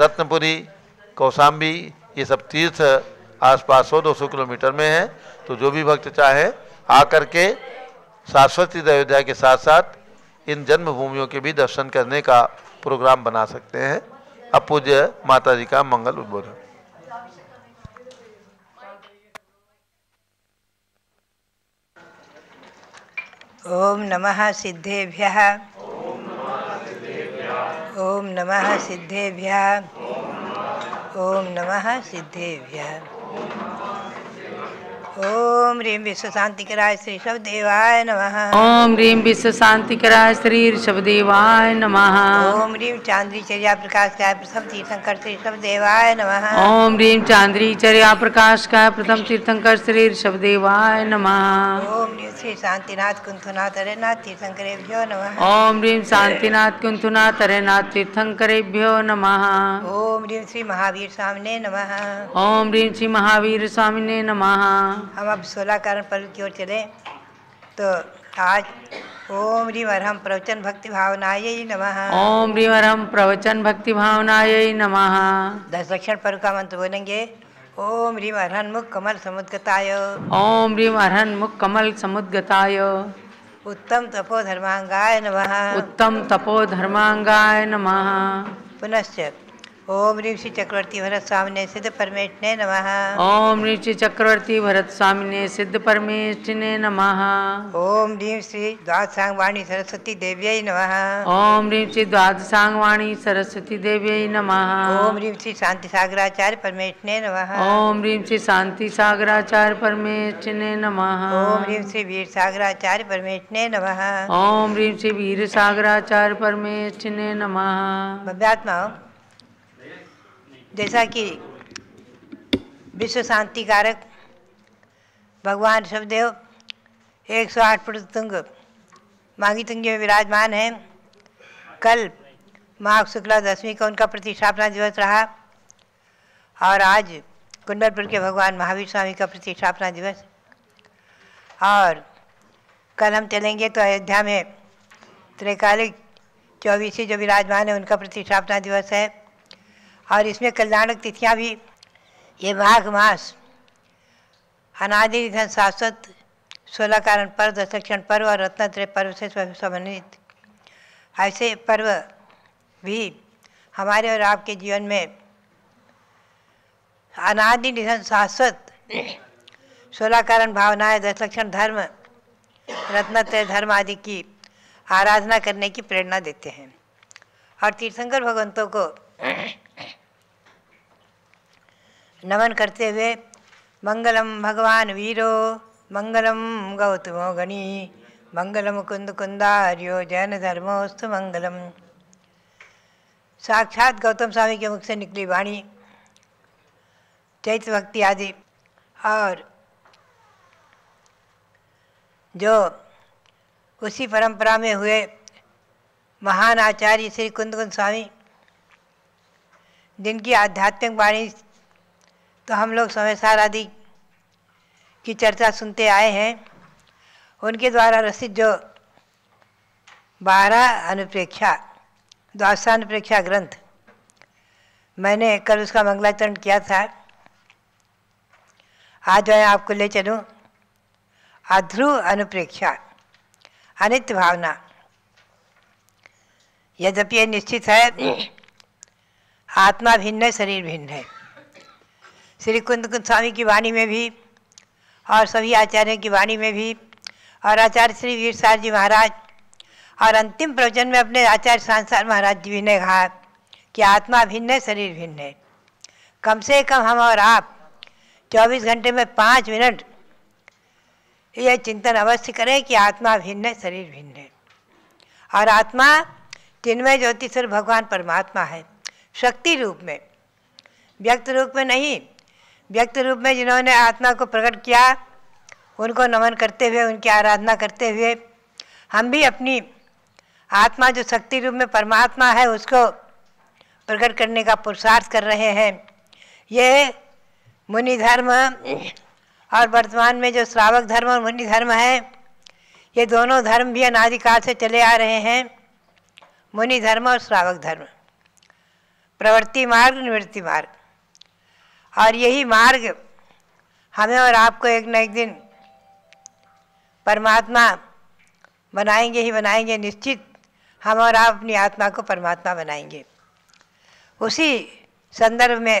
रत्नपुरी कौसाम्बी ये सब तीर्थ आसपास सौ दो सौ किलोमीटर में है तो जो भी भक्त चाहे आकर के शाश्वती अयोध्या के साथ साथ इन जन्मभूमियों के भी दर्शन करने का प्रोग्राम बना सकते हैं अब पूज्य माता जी का मंगल उद्बोधन ओम नमः सिद्धेभ्यः ओम नमः सिद्धेभ्यः ओम नमः सिद्धेभ्यः ओम रीम विश्व श्री कराय श्री ओम देवाय नम श्री रीम चांद्री ओम प्रकाश काय प्रथम तीर्थंकर श्री देवाय नम ओम चर्या प्रकाश काय प्रथम तीर्थंकर श्री देवाय नम ओम रीम श्री शांतिनाथ कुंथुनाथ हरेनाथ तीर्थंकरेभ्यो नमः ओम रीम शांतिनाथ कुंथुनाथ नाथ तीर्थंकरेभ्यो नम ओम रीम श्री महावीर स्वामी नम ओम रीम श्री महावीर स्वामिने नम हम अब सोलह कारण पर्व की ओर चले तो आज ओम रिम अरहम प्रवचन भक्ति भावनाय नमः ओम रिम अरहम प्रवचन भक्ति भावनाय नमः दस लक्षण पर्व का मंत्र बोलेंगे ओम रीम अरहन मुख कमल समुद्गताय ओम रिम अरहन मुख कमल समुद्गताय उत्तम तपो धर्मांगाय नमः उत्तम तपो धर्मांगाय नमः पुनश्च ओम ऋषि चक्रवर्ती भरत स्वामी सिद्ध परमेश ने नम ओम ऋषि चक्रवर्ती भरत स्वामी ने सिद्ध परमेश ने नम ओम ह्रीं श्री द्वादशांग वाणी सरस्वती देव्य नम ओम ह्रीं श्री द्वादशांग वाणी सरस्वती देव्य नम ओम ह्रीं श्री शांति सागराचार्य परमेश ने नम ओम ह्रीं श्री शांति सागराचार्य परमेश ने नम ओम ऋम श्री वीर सागराचार्य परमेश ने नम ओम ह्रीं श्री वीर सागराचार्य परमेश ने नम भव्यात्मा जैसा कि विश्व शांति कारक भगवान शुभदेव एक सौ आठ फुट तुंग मांगी तुंग में विराजमान हैं कल माघ शुक्ला दशमी को उनका प्रतिष्ठापना दिवस रहा और आज कुंडलपुर के भगवान महावीर स्वामी का प्रतिष्ठापना दिवस और कल हम चलेंगे तो अयोध्या में त्रैकालिक चौबीसी जो विराजमान है उनका प्रतिष्ठापना दिवस है और इसमें कल्याणक तिथियाँ भी ये माघ मास अनादिधन शाश्वत सोलह कारण पर्व दशक्षण पर्व और रत्नत्रय पर्व से संबंधित ऐसे पर्व भी हमारे और आपके जीवन में अनादि निधन शाश्वत सोलह कारण भावनाएं दशलक्षण धर्म रत्नत्रय धर्म आदि की आराधना करने की प्रेरणा देते हैं और तीर्थंकर भगवंतों को नमन करते हुए मंगलम भगवान वीरो मंगलम गौतमो गणी मंगलम कुंद कुंदार्यो जैन धर्मोस्तु मंगलम साक्षात गौतम स्वामी के मुख से निकली वाणी चैत भक्ति आदि और जो उसी परंपरा में हुए महान आचार्य श्री कुंद कुंद स्वामी जिनकी आध्यात्मिक वाणी तो हम लोग समयसार आदि की चर्चा सुनते आए हैं उनके द्वारा रचित जो बारह अनुप्रेक्षा अनुप्रेक्षा ग्रंथ मैंने कल उसका मंगलाचरण किया था आज मैं आपको ले चलूँ अध्रु अनुप्रेक्षा अनित्य भावना यद्यपि निश्चित है आत्मा भिन्न है शरीर भिन्न है श्री कुंद स्वामी की वाणी में भी और सभी आचार्यों की वाणी में भी और आचार्य श्री वीर सार जी महाराज और अंतिम प्रवचन में अपने आचार्य सांसार महाराज जी ने कहा कि आत्मा भिन्न है शरीर भिन्न है कम से कम हम और आप 24 घंटे में पाँच मिनट यह चिंतन अवश्य करें कि आत्मा भिन्न है शरीर भिन्न है और आत्मा चिन्मय ज्योतिष भगवान परमात्मा है शक्ति रूप में व्यक्त रूप में नहीं व्यक्त रूप में जिन्होंने आत्मा को प्रकट किया उनको नमन करते हुए उनकी आराधना करते हुए हम भी अपनी आत्मा जो शक्ति रूप में परमात्मा है उसको प्रकट करने का पुरुषार्थ कर रहे हैं ये मुनि धर्म और वर्तमान में जो श्रावक धर्म और मुनि धर्म है ये दोनों धर्म भी अनाधिकाल से चले आ रहे हैं मुनि धर्म और श्रावक धर्म प्रवृत्ति मार्ग निवृत्ति मार्ग और यही मार्ग हमें और आपको एक न एक दिन परमात्मा बनाएंगे ही बनाएंगे निश्चित हम और आप अपनी आत्मा को परमात्मा बनाएंगे उसी संदर्भ में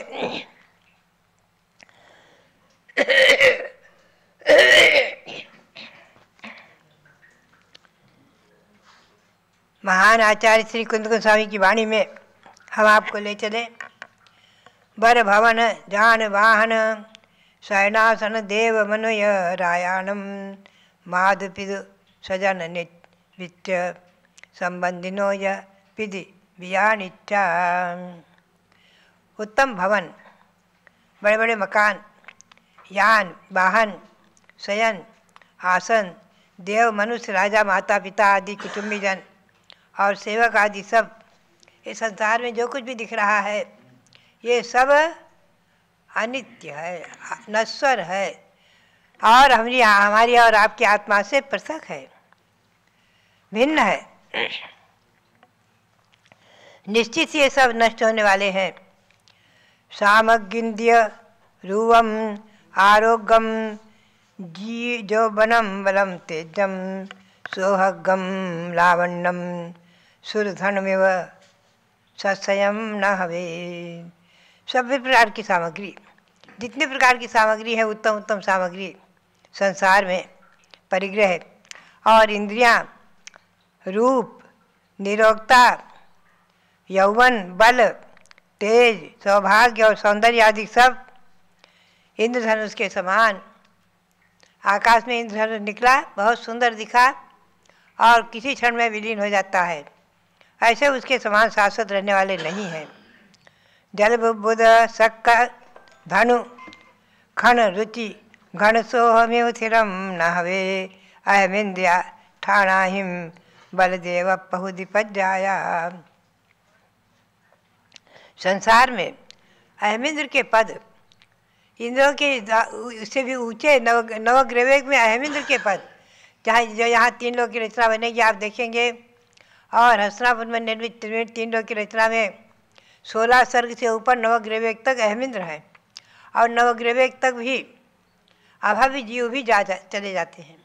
महान आचार्य श्री कुंद स्वामी की वाणी में हम आपको ले चलें बर भवन जान वाहन शयनासन देव मनय रायाणम माधुपिद सजन नित्य संबंधिनो यदि पिदि उत्तम भवन बड़े बड़े मकान यान वाहन शयन आसन देव मनुष्य राजा माता पिता आदि कुटुम्बीजन और सेवक आदि सब इस संसार में जो कुछ भी दिख रहा है ये सब अनित्य है नश्वर है और हमारी हमारी और आपकी आत्मा से पृथक है भिन्न है निश्चित ये सब नष्ट होने वाले हैं सामगिंद्य रूवम आरोग्यम जी बनम बलम तेजम सोहगम लावण्यम सुरधनमिव सस्यम न हवे सभी प्रकार की सामग्री जितने प्रकार की सामग्री है उत्तम उत्तम सामग्री संसार में परिग्रह और इंद्रियां, रूप निरोगता यौवन बल तेज सौभाग्य और सौंदर्य आदि सब इंद्रधनुष के समान आकाश में इंद्रधनुष निकला बहुत सुंदर दिखा और किसी क्षण में विलीन हो जाता है ऐसे उसके समान शाश्वत रहने वाले नहीं हैं जलबुध सक धनु खन रुचि घन सोहमेव स्थिरम न ठाणा हिम ठाणाहिम बलदेव पहुदिपज्जाया संसार में अहमिंद्र के पद इंद्रों के उससे भी ऊंचे नव नवग्रवेग में अहमिंद्र के पद जहाँ जो यहाँ तीन लोग की रचना बनेगी आप देखेंगे और हसनापुर में निर्मित तीन लोग की रचना में सोलह सर्ग से ऊपर नवग्रह वेग तक अहमिंद्र है और नवग्रह वेग तक भी अभावी जीव भी जा, जा चले जाते हैं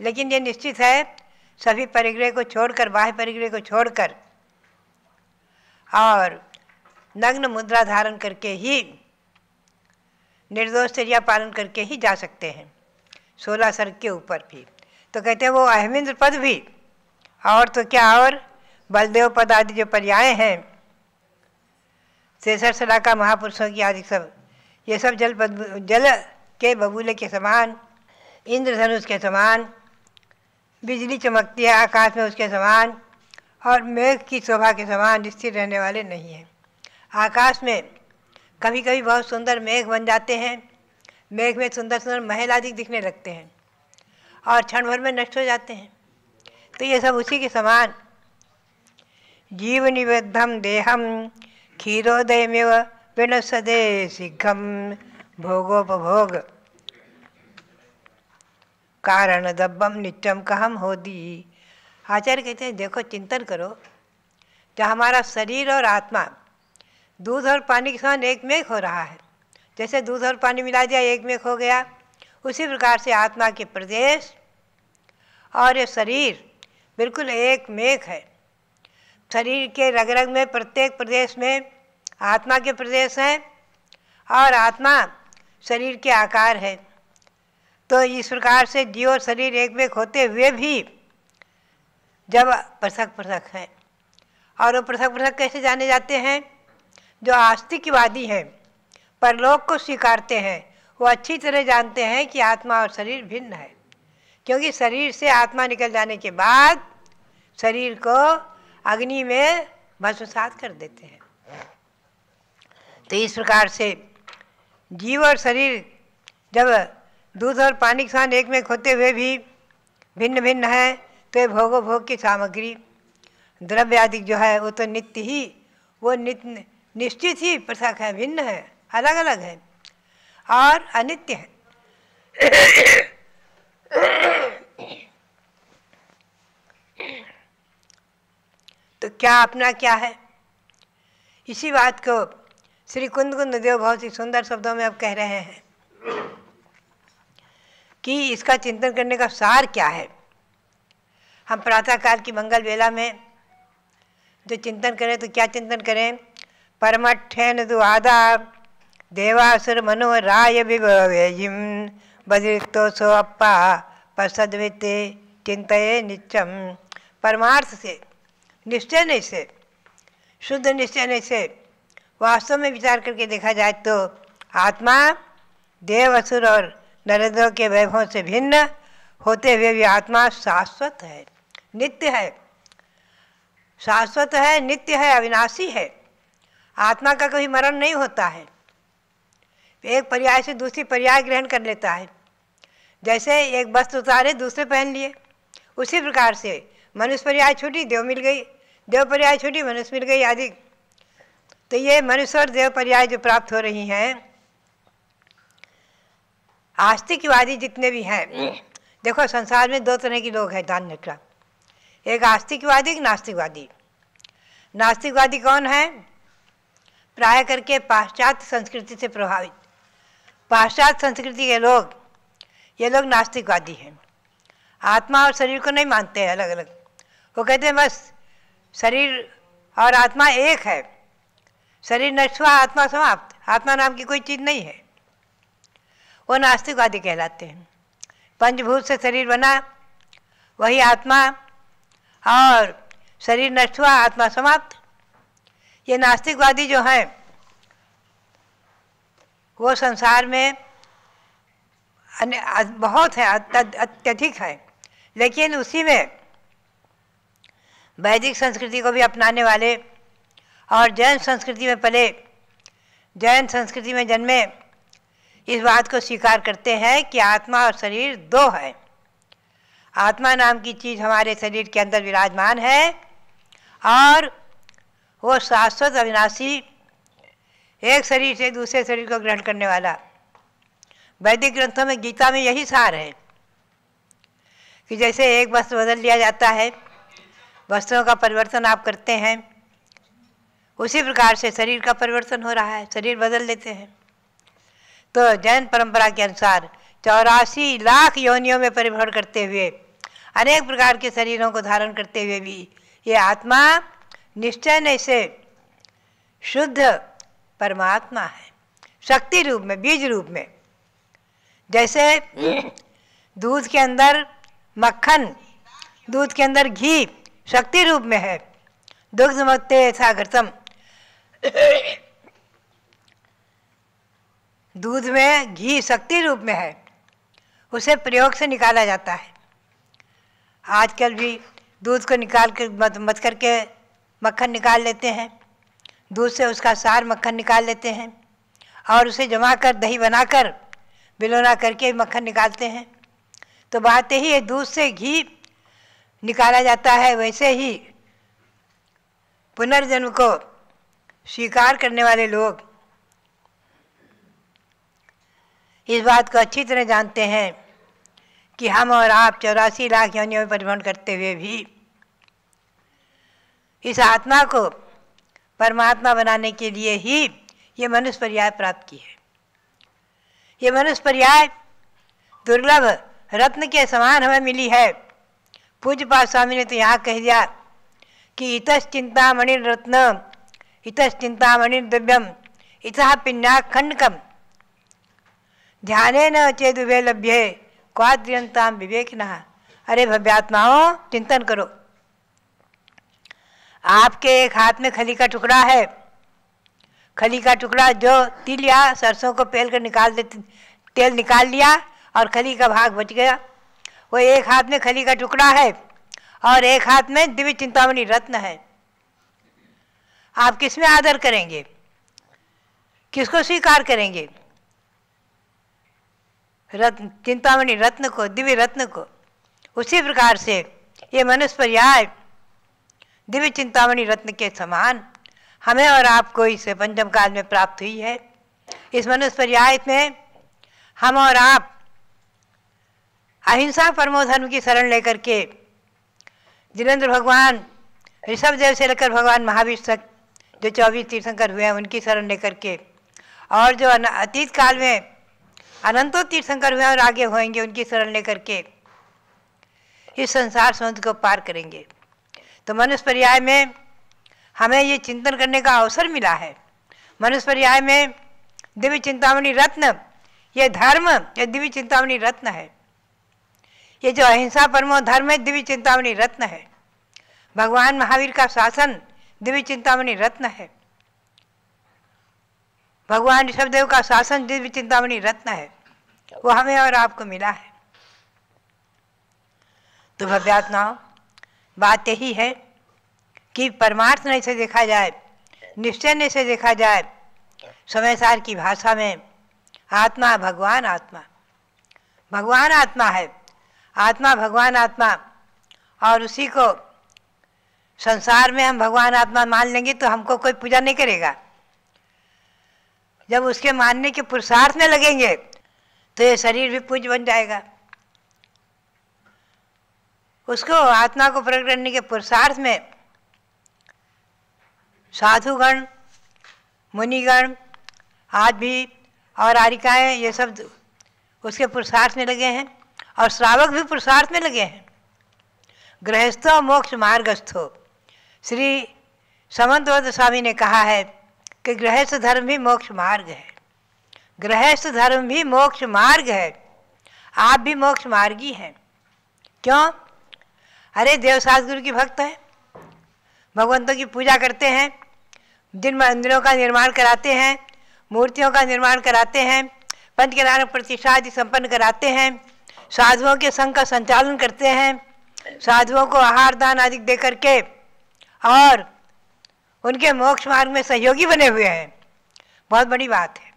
लेकिन ये निश्चित है सभी परिग्रह को छोड़कर बाह्य परिग्रह को छोड़कर और नग्न मुद्रा धारण करके ही निर्दोष चर्या पालन करके ही जा सकते हैं सोलह सर्ग के ऊपर भी तो कहते हैं वो अहमिंद्र पद भी और तो क्या और बलदेव पद आदि जो पर्याय हैं तिरसठ सलाका महापुरुषों की आदि सब ये सब जल जल के बबूले के समान इंद्रधनुष के समान बिजली चमकती है आकाश में उसके समान और मेघ की शोभा के समान स्थिर रहने वाले नहीं हैं आकाश में कभी कभी बहुत सुंदर मेघ बन जाते हैं मेघ में सुंदर सुंदर महल आदि दिखने लगते हैं और क्षण भर में नष्ट हो जाते हैं तो ये सब उसी के समान जीव निबद्धम देहम क्षीरोदयमेव विनसदे सिद्धम भोगोपभोग कारण दब्बम नित्यम कहम होदी आचार्य कहते हैं देखो चिंतन करो जो हमारा शरीर और आत्मा दूध और पानी के समान एक में हो रहा है जैसे दूध और पानी मिला दिया एक में हो गया उसी प्रकार से आत्मा के प्रदेश और ये शरीर बिल्कुल एक है शरीर के रग रग में प्रत्येक प्रदेश में आत्मा के प्रदेश हैं और आत्मा शरीर के आकार है तो इस प्रकार से जीव और शरीर एक में होते हुए भी जब पृथक पृथक हैं और वो पृथक पृथक कैसे जाने जाते हैं जो आस्तिकवादी हैं परलोक को स्वीकारते हैं वो अच्छी तरह जानते हैं कि आत्मा और शरीर भिन्न है क्योंकि शरीर से आत्मा निकल जाने के बाद शरीर को अग्नि में भस्मसात कर देते हैं तो इस प्रकार से जीव और शरीर जब दूध और पानी के साथ एक में खोते हुए भी भिन्न भिन्न है तो ये भोगो भोग की सामग्री द्रव्य आदि जो है वो तो नित्य ही वो नित्य निश्चित ही पृथक है भिन्न है अलग अलग है और अनित्य है तो क्या अपना क्या है इसी बात को श्री कुंद कुंद देव बहुत ही सुंदर शब्दों में अब कह रहे हैं कि इसका चिंतन करने का सार क्या है हम प्रातःकाल की मंगल वेला में जो चिंतन करें तो क्या चिंतन करें परमठेन दुआदा देवासुर मनो राय विभवेजिम बजरिक्तो सो अप्पा पसदविते चिंतये निचम परमार्थ से निश्चय नहीं से शुद्ध निश्चय नहीं से वास्तव में विचार करके देखा जाए तो आत्मा देव असुर और नरेंद्र के वैभव से भिन्न होते हुए भी आत्मा शाश्वत है नित्य है शाश्वत है नित्य है अविनाशी है आत्मा का कभी मरण नहीं होता है एक पर्याय से दूसरी पर्याय ग्रहण कर लेता है जैसे एक वस्त्र उतारे दूसरे पहन लिए उसी प्रकार से मनुष्य पर्याय छूटी देव मिल गई देव पर्याय छोटी मनुष्य मिल गई आदि तो ये मनुष्य और देव पर्याय जो प्राप्त हो रही हैं आस्तिकवादी जितने भी हैं देखो संसार में दो तरह के लोग हैं दान निकला एक आस्तिकवादी एक नास्तिकवादी नास्तिकवादी कौन है प्राय करके पाश्चात्य संस्कृति से प्रभावित पाश्चात्य संस्कृति के लोग ये लोग नास्तिकवादी हैं आत्मा और शरीर को नहीं मानते हैं अलग अलग वो कहते हैं बस शरीर और आत्मा एक है शरीर नष्ट हुआ आत्मा समाप्त आत्मा नाम की कोई चीज़ नहीं है वो नास्तिकवादी कहलाते हैं पंचभूत से शरीर बना वही आत्मा और शरीर नष्ट हुआ आत्मा समाप्त ये नास्तिकवादी जो हैं वो संसार में बहुत हैं अत्यधिक हैं लेकिन उसी में वैदिक संस्कृति को भी अपनाने वाले और जैन संस्कृति में पले जैन संस्कृति में जन्मे इस बात को स्वीकार करते हैं कि आत्मा और शरीर दो है आत्मा नाम की चीज़ हमारे शरीर के अंदर विराजमान है और वो शाश्वत अविनाशी एक शरीर से दूसरे शरीर को ग्रहण करने वाला वैदिक ग्रंथों में गीता में यही सार है कि जैसे एक वस्त्र बदल लिया जाता है वस्त्रों का परिवर्तन आप करते हैं उसी प्रकार से शरीर का परिवर्तन हो रहा है शरीर बदल देते हैं तो जैन परंपरा के अनुसार चौरासी लाख योनियों में परिभ्रमण करते हुए अनेक प्रकार के शरीरों को धारण करते हुए भी ये आत्मा निश्चय न से शुद्ध परमात्मा है शक्ति रूप में बीज रूप में जैसे *laughs* दूध के अंदर मक्खन दूध के अंदर घी शक्ति रूप में है दुग्ध मत्ते सागरतम दूध में घी शक्ति रूप में है उसे प्रयोग से निकाला जाता है आजकल भी दूध को निकाल कर मत मत करके मक्खन निकाल लेते हैं दूध से उसका सार मक्खन निकाल लेते हैं और उसे जमा कर दही बनाकर बिलोना करके मक्खन निकालते हैं तो बात यही है दूध से घी निकाला जाता है वैसे ही पुनर्जन्म को स्वीकार करने वाले लोग इस बात को अच्छी तरह जानते हैं कि हम और आप चौरासी लाख योनियों में परिभ्रमण करते हुए भी इस आत्मा को परमात्मा बनाने के लिए ही ये मनुष्य पर्याय प्राप्त की है ये मनुष्य पर्याय दुर्लभ रत्न के समान हमें मिली है पूज्य पाद स्वामी ने तो यहाँ कह दिया कि इतस चिंतामणि रत्न इतस चिंतामणि द्रव्यम पिन्या पिन्याखंडकम ध्यान न चेदुभे लभ्य क्वाद्रियंता विवेक नहा अरे भव्यात्माओं चिंतन करो आपके एक हाथ में खली का टुकड़ा है खली का टुकड़ा जो तिल या सरसों को पेल कर निकाल देते तेल निकाल लिया और खली का भाग बच गया वो एक हाथ में खली का टुकड़ा है और एक हाथ में दिव्य चिंतामणि रत्न है आप किस में आदर करेंगे किसको स्वीकार करेंगे रत्न चिंतामणि रत्न को दिव्य रत्न को उसी प्रकार से ये मनुष्य पर्याय दिव्य चिंतामणि रत्न के समान हमें और आपको इस पंचम काल में प्राप्त हुई है इस मनुष्य पर्याय में हम और आप अहिंसा धर्म की शरण लेकर के जिनेन्द्र भगवान ऋषभ देव से लेकर भगवान महावीर तक जो चौबीस तीर्थंकर हुए हैं उनकी शरण लेकर के और जो अतीत काल में अनंतों तीर्थंकर हुए हैं और आगे होंगे उनकी शरण लेकर के इस संसार समुद्र को पार करेंगे तो मनुष्य पर्याय में हमें ये चिंतन करने का अवसर मिला है मनुष्य पर्याय में दिव्य चिंतामणि रत्न ये धर्म ये दिव्य चिंतामणि रत्न है ये जो अहिंसा परमो धर्म है दिव्य चिंतामणि रत्न है भगवान महावीर का शासन दिव्य चिंतामणि रत्न है भगवान ऋषभदेव का शासन दिव्य चिंतामणि रत्न है वो हमें और आपको मिला है तो भव्यात्मा बात यही है कि परमार्थ नहीं से देखा जाए निश्चय नहीं से देखा जाए समयसार की भाषा में आत्मा भगवान आत्मा भगवान आत्मा है आत्मा भगवान आत्मा और उसी को संसार में हम भगवान आत्मा मान लेंगे तो हमको कोई पूजा नहीं करेगा जब उसके मानने के पुरुषार्थ में लगेंगे तो ये शरीर भी पूज बन जाएगा उसको आत्मा को प्रकट करने के पुरुषार्थ में साधुगण मुनिगण आज भी और आरिकाएँ ये सब उसके पुरुषार्थ में लगे हैं और श्रावक भी पुरुषार्थ में लगे हैं गृहस्थो मोक्ष मार्गस्थो श्री समन्तवद स्वामी ने कहा है कि गृहस्थ धर्म भी मोक्ष मार्ग है गृहस्थ धर्म भी मोक्ष मार्ग है आप भी मोक्ष मार्गी हैं क्यों अरे देव गुरु की भक्त हैं भगवंतों की पूजा करते हैं जिन मंदिरों का निर्माण कराते हैं मूर्तियों का निर्माण कराते हैं पंचकलान प्रतिष्ठा आदि संपन्न कराते हैं साधुओं के संघ का संचालन करते हैं साधुओं को आहार दान आदि दे करके और उनके मोक्ष मार्ग में सहयोगी बने हुए हैं बहुत बड़ी बात है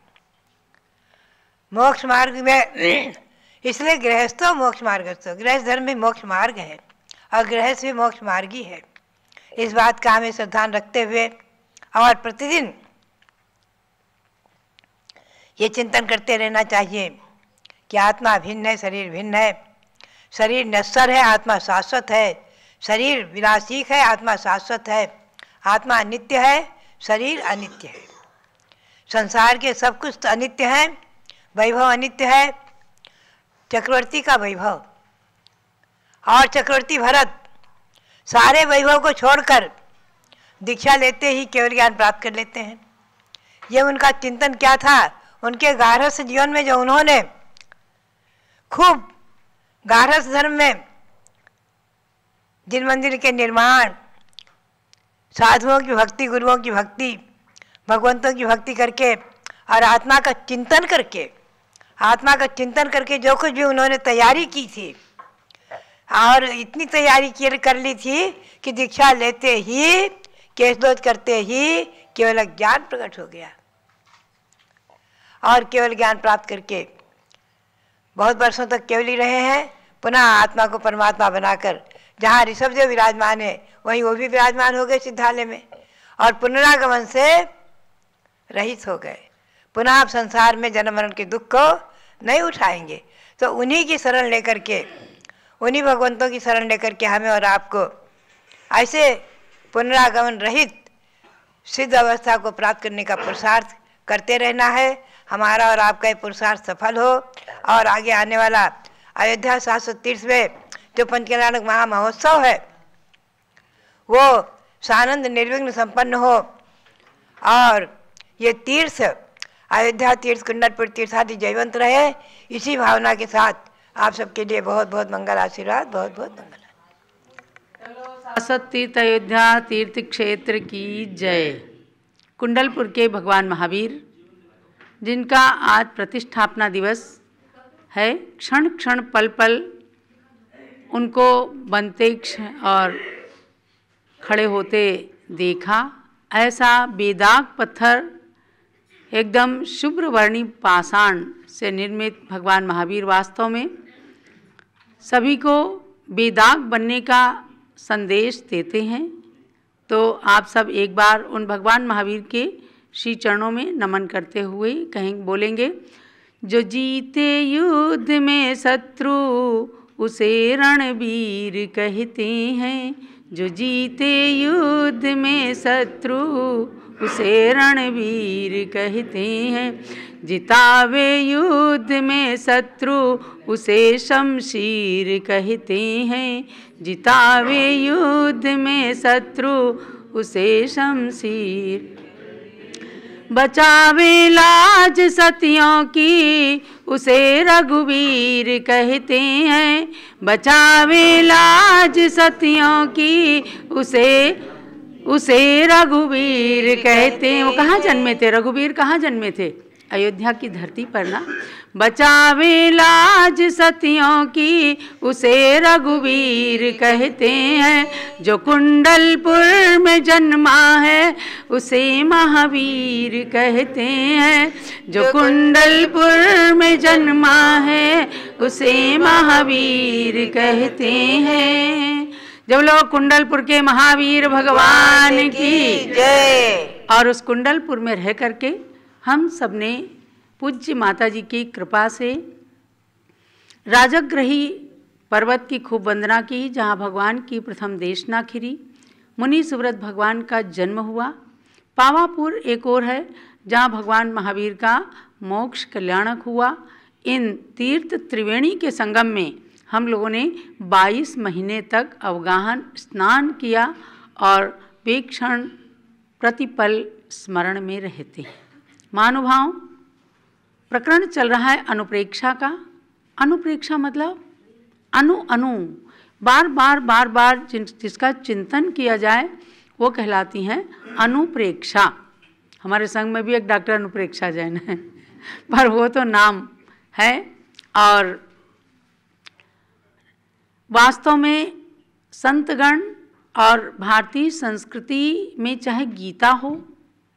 मोक्ष मार्ग में *clears throat* इसलिए गृहस्थो मोक्ष तो गृहस्थ धर्म भी मोक्ष मार्ग है और गृहस्थ भी मोक्ष मार्ग ही है इस बात का हमें श्रद्धान रखते हुए और प्रतिदिन ये चिंतन करते रहना चाहिए कि आत्मा भिन्न है शरीर भिन्न है शरीर नस्सर है आत्मा शाश्वत है शरीर विलासिक है आत्मा शाश्वत है आत्मा अनित्य है शरीर अनित्य है संसार के सब कुछ तो अनित्य है वैभव अनित्य है चक्रवर्ती का वैभव और चक्रवर्ती भरत सारे वैभव को छोड़कर दीक्षा लेते ही केवल ज्ञान प्राप्त कर लेते हैं ये उनका चिंतन क्या था उनके से जीवन में जो उन्होंने खूब गारहस्थ धर्म में जिन मंदिर के निर्माण साधुओं की भक्ति गुरुओं की भक्ति भगवंतों की भक्ति करके और आत्मा का चिंतन करके आत्मा का चिंतन करके जो कुछ भी उन्होंने तैयारी की थी और इतनी तैयारी कर ली थी कि दीक्षा लेते ही केशदोध करते ही केवल ज्ञान प्रकट हो गया और केवल ज्ञान प्राप्त करके बहुत वर्षों तक केवली रहे हैं पुनः आत्मा को परमात्मा बनाकर जहाँ ऋषभदेव विराजमान है वहीं वो भी विराजमान हो गए सिद्धालय में और पुनरागमन से रहित हो गए पुनः आप संसार में जन्म मरण के दुख को नहीं उठाएंगे तो उन्हीं की शरण लेकर के उन्हीं भगवंतों की शरण लेकर के हमें और आपको ऐसे पुनरागमन रहित सिद्ध अवस्था को प्राप्त करने का पुरुषार्थ करते रहना है हमारा और आपका ये पुरस्कार सफल हो और आगे आने वाला अयोध्या सात सौ तीर्थ में जो पंचनानक महामहोत्सव है वो सानंद निर्विघ्न संपन्न हो और ये तीर्थ अयोध्या तीर्थ कुंडलपुर तीर्थ आदि जयवंत रहे इसी भावना के साथ आप सबके लिए बहुत बहुत मंगल आशीर्वाद बहुत बहुत मंगल तीर्थ अयोध्या तीर्थ क्षेत्र की जय कुंडलपुर के भगवान महावीर जिनका आज प्रतिष्ठापना दिवस है क्षण क्षण पल पल उनको बनते और खड़े होते देखा ऐसा बेदाग पत्थर एकदम शुभ्र वर्णी पाषाण से निर्मित भगवान महावीर वास्तव में सभी को बेदाग बनने का संदेश देते हैं तो आप सब एक बार उन भगवान महावीर के श्री चरणों में नमन करते हुए कहें बोलेंगे जो जीते युद्ध में शत्रु उसे रणवीर कहते हैं जो जीते युद्ध में शत्रु उसे रणवीर कहते हैं जितावे युद्ध में शत्रु उसे शमशीर कहते हैं जितावे युद्ध में शत्रु उसे शमशीर बचावे लाज सतियों की उसे रघुवीर कहते हैं बचावे लाज सतियों की उसे उसे रघुवीर कहते हैं वो कहाँ जन्मे थे रघुवीर कहाँ जन्मे थे अयोध्या की धरती पर ना बचावे लाज सतियों की उसे रघुवीर कहते हैं जो कुंडलपुर में जन्मा है उसे महावीर कहते हैं जो कुंडलपुर में जन्मा है उसे महावीर कहते हैं जब लोग कुंडलपुर के महावीर भगवान की जय और उस कुंडलपुर में रह करके हम सबने पूज्य माता जी की कृपा से राजग्रही पर्वत की खूब वंदना की जहाँ भगवान की प्रथम देशना खिरी मुनि सुव्रत भगवान का जन्म हुआ पावापुर एक और है जहाँ भगवान महावीर का मोक्ष कल्याणक हुआ इन तीर्थ त्रिवेणी के संगम में हम लोगों ने 22 महीने तक अवगाहन स्नान किया और वीक्षण प्रतिपल स्मरण में रहते हैं महानुभाव प्रकरण चल रहा है अनुप्रेक्षा का अनुप्रेक्षा मतलब अनु अनु बार बार बार बार जिन जिसका चिंतन किया जाए वो कहलाती हैं अनुप्रेक्षा हमारे संघ में भी एक डॉक्टर अनुप्रेक्षा जैन है पर वो तो नाम है और वास्तव में संतगण और भारतीय संस्कृति में चाहे गीता हो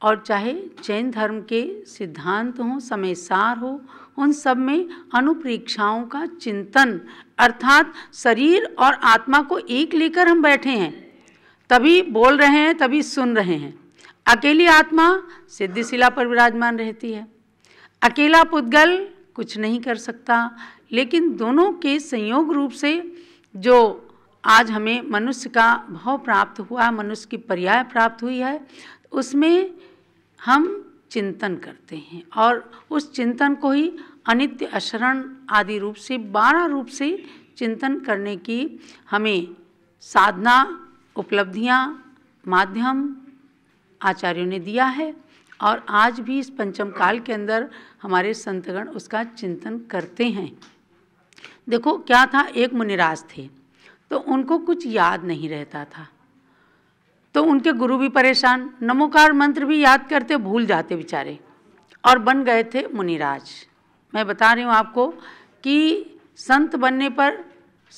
और चाहे जैन धर्म के सिद्धांत हों समयसार हो उन सब में अनुप्रेक्षाओं का चिंतन अर्थात शरीर और आत्मा को एक लेकर हम बैठे हैं तभी बोल रहे हैं तभी सुन रहे हैं अकेली आत्मा सिद्धिशिला पर विराजमान रहती है अकेला पुद्गल कुछ नहीं कर सकता लेकिन दोनों के संयोग रूप से जो आज हमें मनुष्य का भाव प्राप्त हुआ मनुष्य की पर्याय प्राप्त हुई है उसमें हम चिंतन करते हैं और उस चिंतन को ही अनित्य अशरण आदि रूप से बारह रूप से चिंतन करने की हमें साधना उपलब्धियाँ माध्यम आचार्यों ने दिया है और आज भी इस पंचम काल के अंदर हमारे संतगण उसका चिंतन करते हैं देखो क्या था एक मुनिराज थे तो उनको कुछ याद नहीं रहता था तो उनके गुरु भी परेशान नमोकार मंत्र भी याद करते भूल जाते बेचारे और बन गए थे मुनिराज मैं बता रही हूँ आपको कि संत बनने पर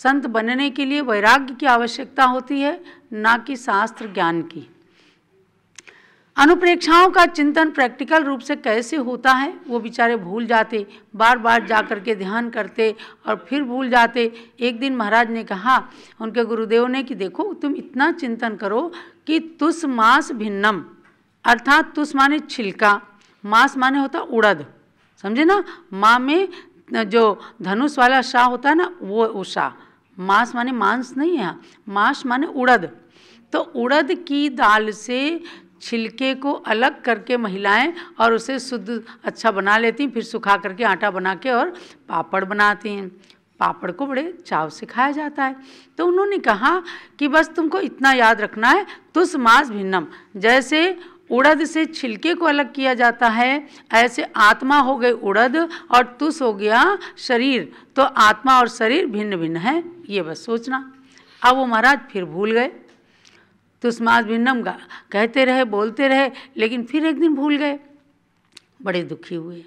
संत बनने के लिए वैराग्य की आवश्यकता होती है ना कि शास्त्र ज्ञान की अनुप्रेक्षाओं का चिंतन प्रैक्टिकल रूप से कैसे होता है वो बेचारे भूल जाते बार बार जा कर के ध्यान करते और फिर भूल जाते एक दिन महाराज ने कहा उनके गुरुदेव ने कि देखो तुम इतना चिंतन करो कि तुस मांस भिन्नम अर्थात तुस माने छिलका मांस माने होता उड़द समझे ना माँ में जो धनुष वाला शाह होता है ना वो उषा मांस माने मांस नहीं है मांस माने उड़द तो उड़द की दाल से छिलके को अलग करके महिलाएं और उसे शुद्ध अच्छा बना लेती हैं फिर सुखा करके आटा बना के और पापड़ बनाती हैं पापड़ को बड़े चाव से खाया जाता है तो उन्होंने कहा कि बस तुमको इतना याद रखना है तुस मास भिन्नम जैसे उड़द से छिलके को अलग किया जाता है ऐसे आत्मा हो गई उड़द और तुस हो गया शरीर तो आत्मा और शरीर भिन्न भिन्न है ये बस सोचना अब वो महाराज फिर भूल गए तुस्मास भिन्नम कहते रहे बोलते रहे लेकिन फिर एक दिन भूल गए बड़े दुखी हुए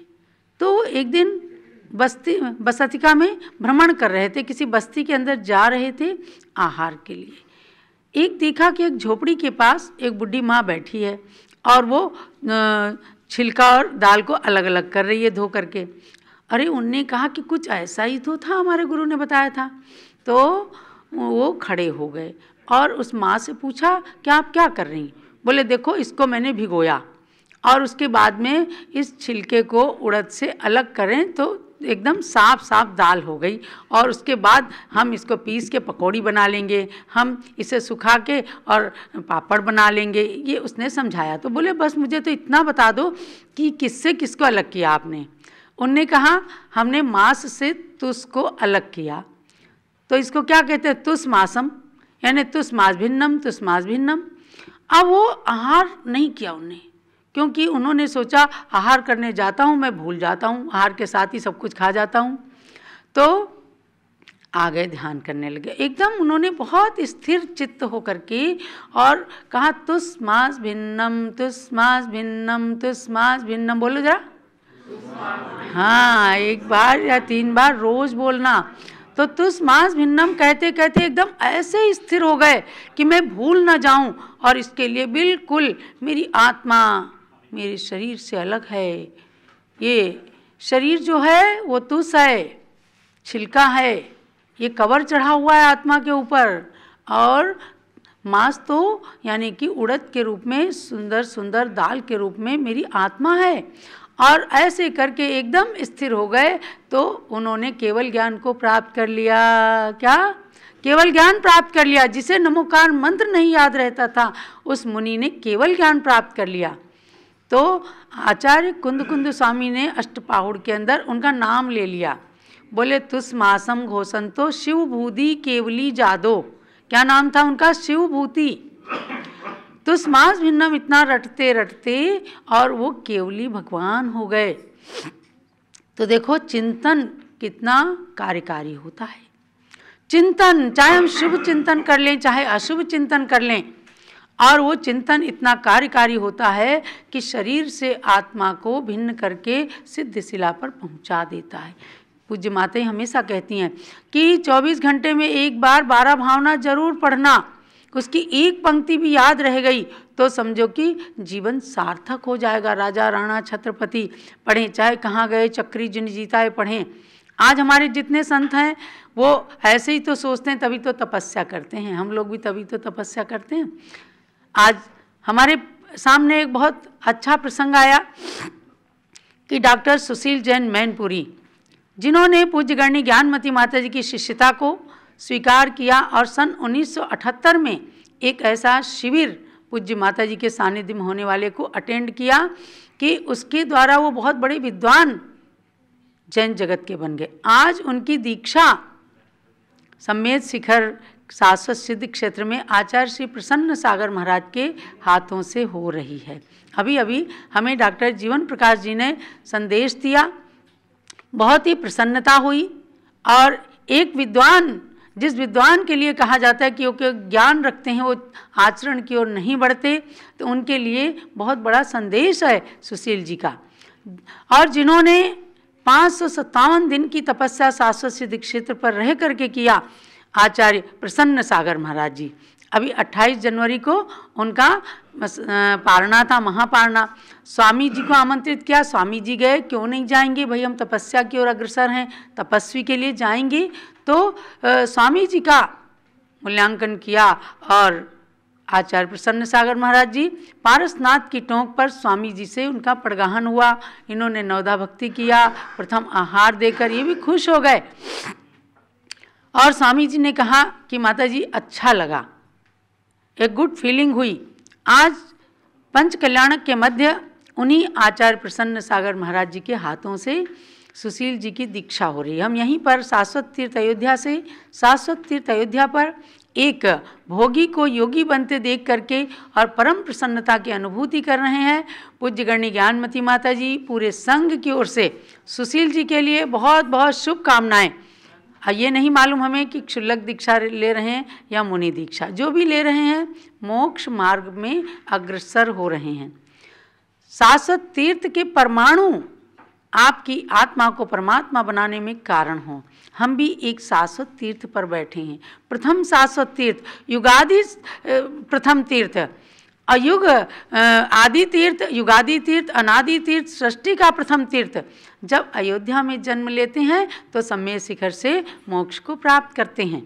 तो एक दिन बस्ती बसतिका में भ्रमण कर रहे थे किसी बस्ती के अंदर जा रहे थे आहार के लिए एक देखा कि एक झोपड़ी के पास एक बुढ़ी माँ बैठी है और वो छिलका और दाल को अलग अलग कर रही है धो करके अरे उनने कहा कि कुछ ऐसा ही तो था हमारे गुरु ने बताया था तो वो खड़े हो गए और उस माँ से पूछा कि आप क्या कर रही बोले देखो इसको मैंने भिगोया और उसके बाद में इस छिलके को उड़द से अलग करें तो एकदम साफ साफ दाल हो गई और उसके बाद हम इसको पीस के पकौड़ी बना लेंगे हम इसे सुखा के और पापड़ बना लेंगे ये उसने समझाया तो बोले बस मुझे तो इतना बता दो कि किससे किसको अलग किया आपने उनने कहा हमने मांस से तुस को अलग किया तो इसको क्या कहते हैं तुस मासम यानी तुस मास भिन्नम तुस मास भिन्नम अब वो आहार नहीं किया उनने क्योंकि उन्होंने सोचा आहार करने जाता हूँ मैं भूल जाता हूँ आहार के साथ ही सब कुछ खा जाता हूँ तो आ गए ध्यान करने लगे एकदम उन्होंने बहुत स्थिर चित्त होकर के और कहा तुस्मास भिन्नम तुस्मास भिन्नम तुस्मास भिन्नम बोलो जरा हाँ एक बार या तीन बार रोज बोलना तो तुस्मास भिन्नम कहते कहते एकदम ऐसे स्थिर हो गए कि मैं भूल ना जाऊं और इसके लिए बिल्कुल मेरी आत्मा मेरे शरीर से अलग है ये शरीर जो है वो तुस है छिलका है ये कवर चढ़ा हुआ है आत्मा के ऊपर और मांस तो यानी कि उड़द के रूप में सुंदर सुंदर दाल के रूप में मेरी आत्मा है और ऐसे करके एकदम स्थिर हो गए तो उन्होंने केवल ज्ञान को प्राप्त कर लिया क्या केवल ज्ञान प्राप्त कर लिया जिसे नमोकार मंत्र नहीं याद रहता था उस मुनि ने केवल ज्ञान प्राप्त कर लिया तो आचार्य कुंद कुंद स्वामी ने अष्टपाहुड़ के अंदर उनका नाम ले लिया बोले तुस मासम घोषंतो शिवभूति केवली जादो क्या नाम था उनका शिवभूति तुस मास भिन्नम इतना रटते रटते और वो केवली भगवान हो गए तो देखो चिंतन कितना कार्यकारी होता है चिंतन चाहे हम शुभ चिंतन कर लें चाहे अशुभ चिंतन कर लें और वो चिंतन इतना कार्यकारी होता है कि शरीर से आत्मा को भिन्न करके सिद्ध शिला पर पहुंचा देता है पूज्य माताएं हमेशा कहती हैं कि 24 घंटे में एक बार बारह भावना जरूर पढ़ना उसकी एक पंक्ति भी याद रह गई तो समझो कि जीवन सार्थक हो जाएगा राजा राणा छत्रपति पढ़ें चाहे कहाँ गए चक्री जिन जीताए पढ़ें आज हमारे जितने संत हैं वो ऐसे ही तो सोचते हैं तभी तो तपस्या करते हैं हम लोग भी तभी तो तपस्या करते हैं आज हमारे सामने एक बहुत अच्छा प्रसंग आया कि डॉक्टर सुशील जैन मैनपुरी जिन्होंने पूज्यगरणी ज्ञानमती माता जी की शिष्यता को स्वीकार किया और सन 1978 में एक ऐसा शिविर पूज्य माता जी के सानिध्य में होने वाले को अटेंड किया कि उसके द्वारा वो बहुत बड़े विद्वान जैन जगत के बन गए आज उनकी दीक्षा सम्मेद शिखर शाश्वत सिद्ध क्षेत्र में आचार्य श्री प्रसन्न सागर महाराज के हाथों से हो रही है अभी अभी हमें डॉक्टर जीवन प्रकाश जी ने संदेश दिया बहुत ही प्रसन्नता हुई और एक विद्वान जिस विद्वान के लिए कहा जाता है कि वो ज्ञान रखते हैं वो आचरण की ओर नहीं बढ़ते तो उनके लिए बहुत बड़ा संदेश है सुशील जी का और जिन्होंने पाँच दिन की तपस्या शाश्वत सिद्ध क्षेत्र पर रह करके किया आचार्य प्रसन्न सागर महाराज जी अभी 28 जनवरी को उनका पारणा था महापारणा स्वामी जी को आमंत्रित किया स्वामी जी गए क्यों नहीं जाएंगे भाई हम तपस्या की ओर अग्रसर हैं तपस्वी के लिए जाएंगे तो आ, स्वामी जी का मूल्यांकन किया और आचार्य प्रसन्न सागर महाराज जी पारसनाथ की टोंक पर स्वामी जी से उनका प्रगहन हुआ इन्होंने नवदा भक्ति किया प्रथम आहार देकर ये भी खुश हो गए और स्वामी जी ने कहा कि माता जी अच्छा लगा एक गुड फीलिंग हुई आज पंच कल्याणक के मध्य उन्हीं आचार्य प्रसन्न सागर महाराज जी के हाथों से सुशील जी की दीक्षा हो रही है हम यहीं पर शाश्वत तीर्थ अयोध्या से शाश्वत तीर्थ अयोध्या पर एक भोगी को योगी बनते देख करके और परम प्रसन्नता की अनुभूति कर रहे हैं पूज्य गणनी ज्ञानमती माता जी पूरे संघ की ओर से सुशील जी के लिए बहुत बहुत शुभकामनाएँ हाँ, ये नहीं मालूम हमें कि क्षुल्लक दीक्षा ले रहे हैं या मुनि दीक्षा जो भी ले रहे हैं मोक्ष मार्ग में अग्रसर हो रहे हैं शाश्वत तीर्थ के परमाणु आपकी आत्मा को परमात्मा बनाने में कारण हो हम भी एक शाश्वत तीर्थ पर बैठे हैं प्रथम शाश्वत तीर्थ युगादि प्रथम तीर्थ अयुग आदि तीर्थ युगादि तीर्थ अनादि तीर्थ सृष्टि का प्रथम तीर्थ जब अयोध्या में जन्म लेते हैं तो समय शिखर से मोक्ष को प्राप्त करते हैं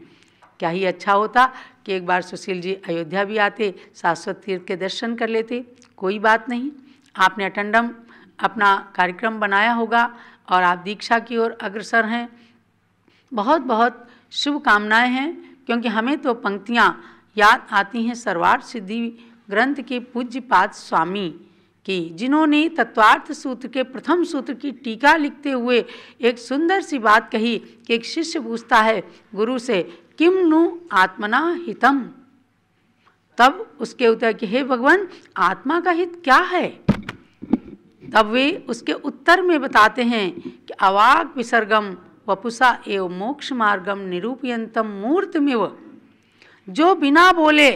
क्या ही अच्छा होता कि एक बार सुशील जी अयोध्या भी आते शाश्वत तीर्थ के दर्शन कर लेते कोई बात नहीं आपने अटंडम अपना कार्यक्रम बनाया होगा और आप दीक्षा की ओर अग्रसर हैं बहुत बहुत शुभकामनाएँ हैं क्योंकि हमें तो पंक्तियाँ याद आती हैं सर्वार्थ सिद्धि ग्रंथ के पूज्यपाद स्वामी की जिन्होंने तत्वार्थ सूत्र के प्रथम सूत्र की टीका लिखते हुए एक सुंदर सी बात कही कि एक शिष्य पूछता है गुरु से किम नु आत्मना हितम तब उसके उत्तर कि हे भगवान आत्मा का हित क्या है तब वे उसके उत्तर में बताते हैं कि अवाक विसर्गम वपुषा एवं मोक्ष मार्गम निरूपयंतम मूर्तमिव जो बिना बोले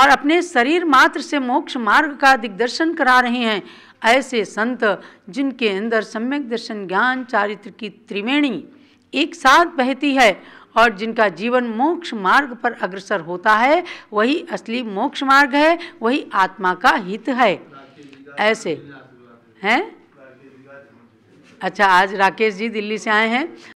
और अपने शरीर मात्र से मोक्ष मार्ग का दिग्दर्शन करा रहे हैं ऐसे संत जिनके अंदर सम्यक दर्शन ज्ञान चारित्र की त्रिवेणी एक साथ बहती है और जिनका जीवन मोक्ष मार्ग पर अग्रसर होता है वही असली मोक्ष मार्ग है वही आत्मा का हित है ऐसे हैं अच्छा आज राकेश जी दिल्ली से आए हैं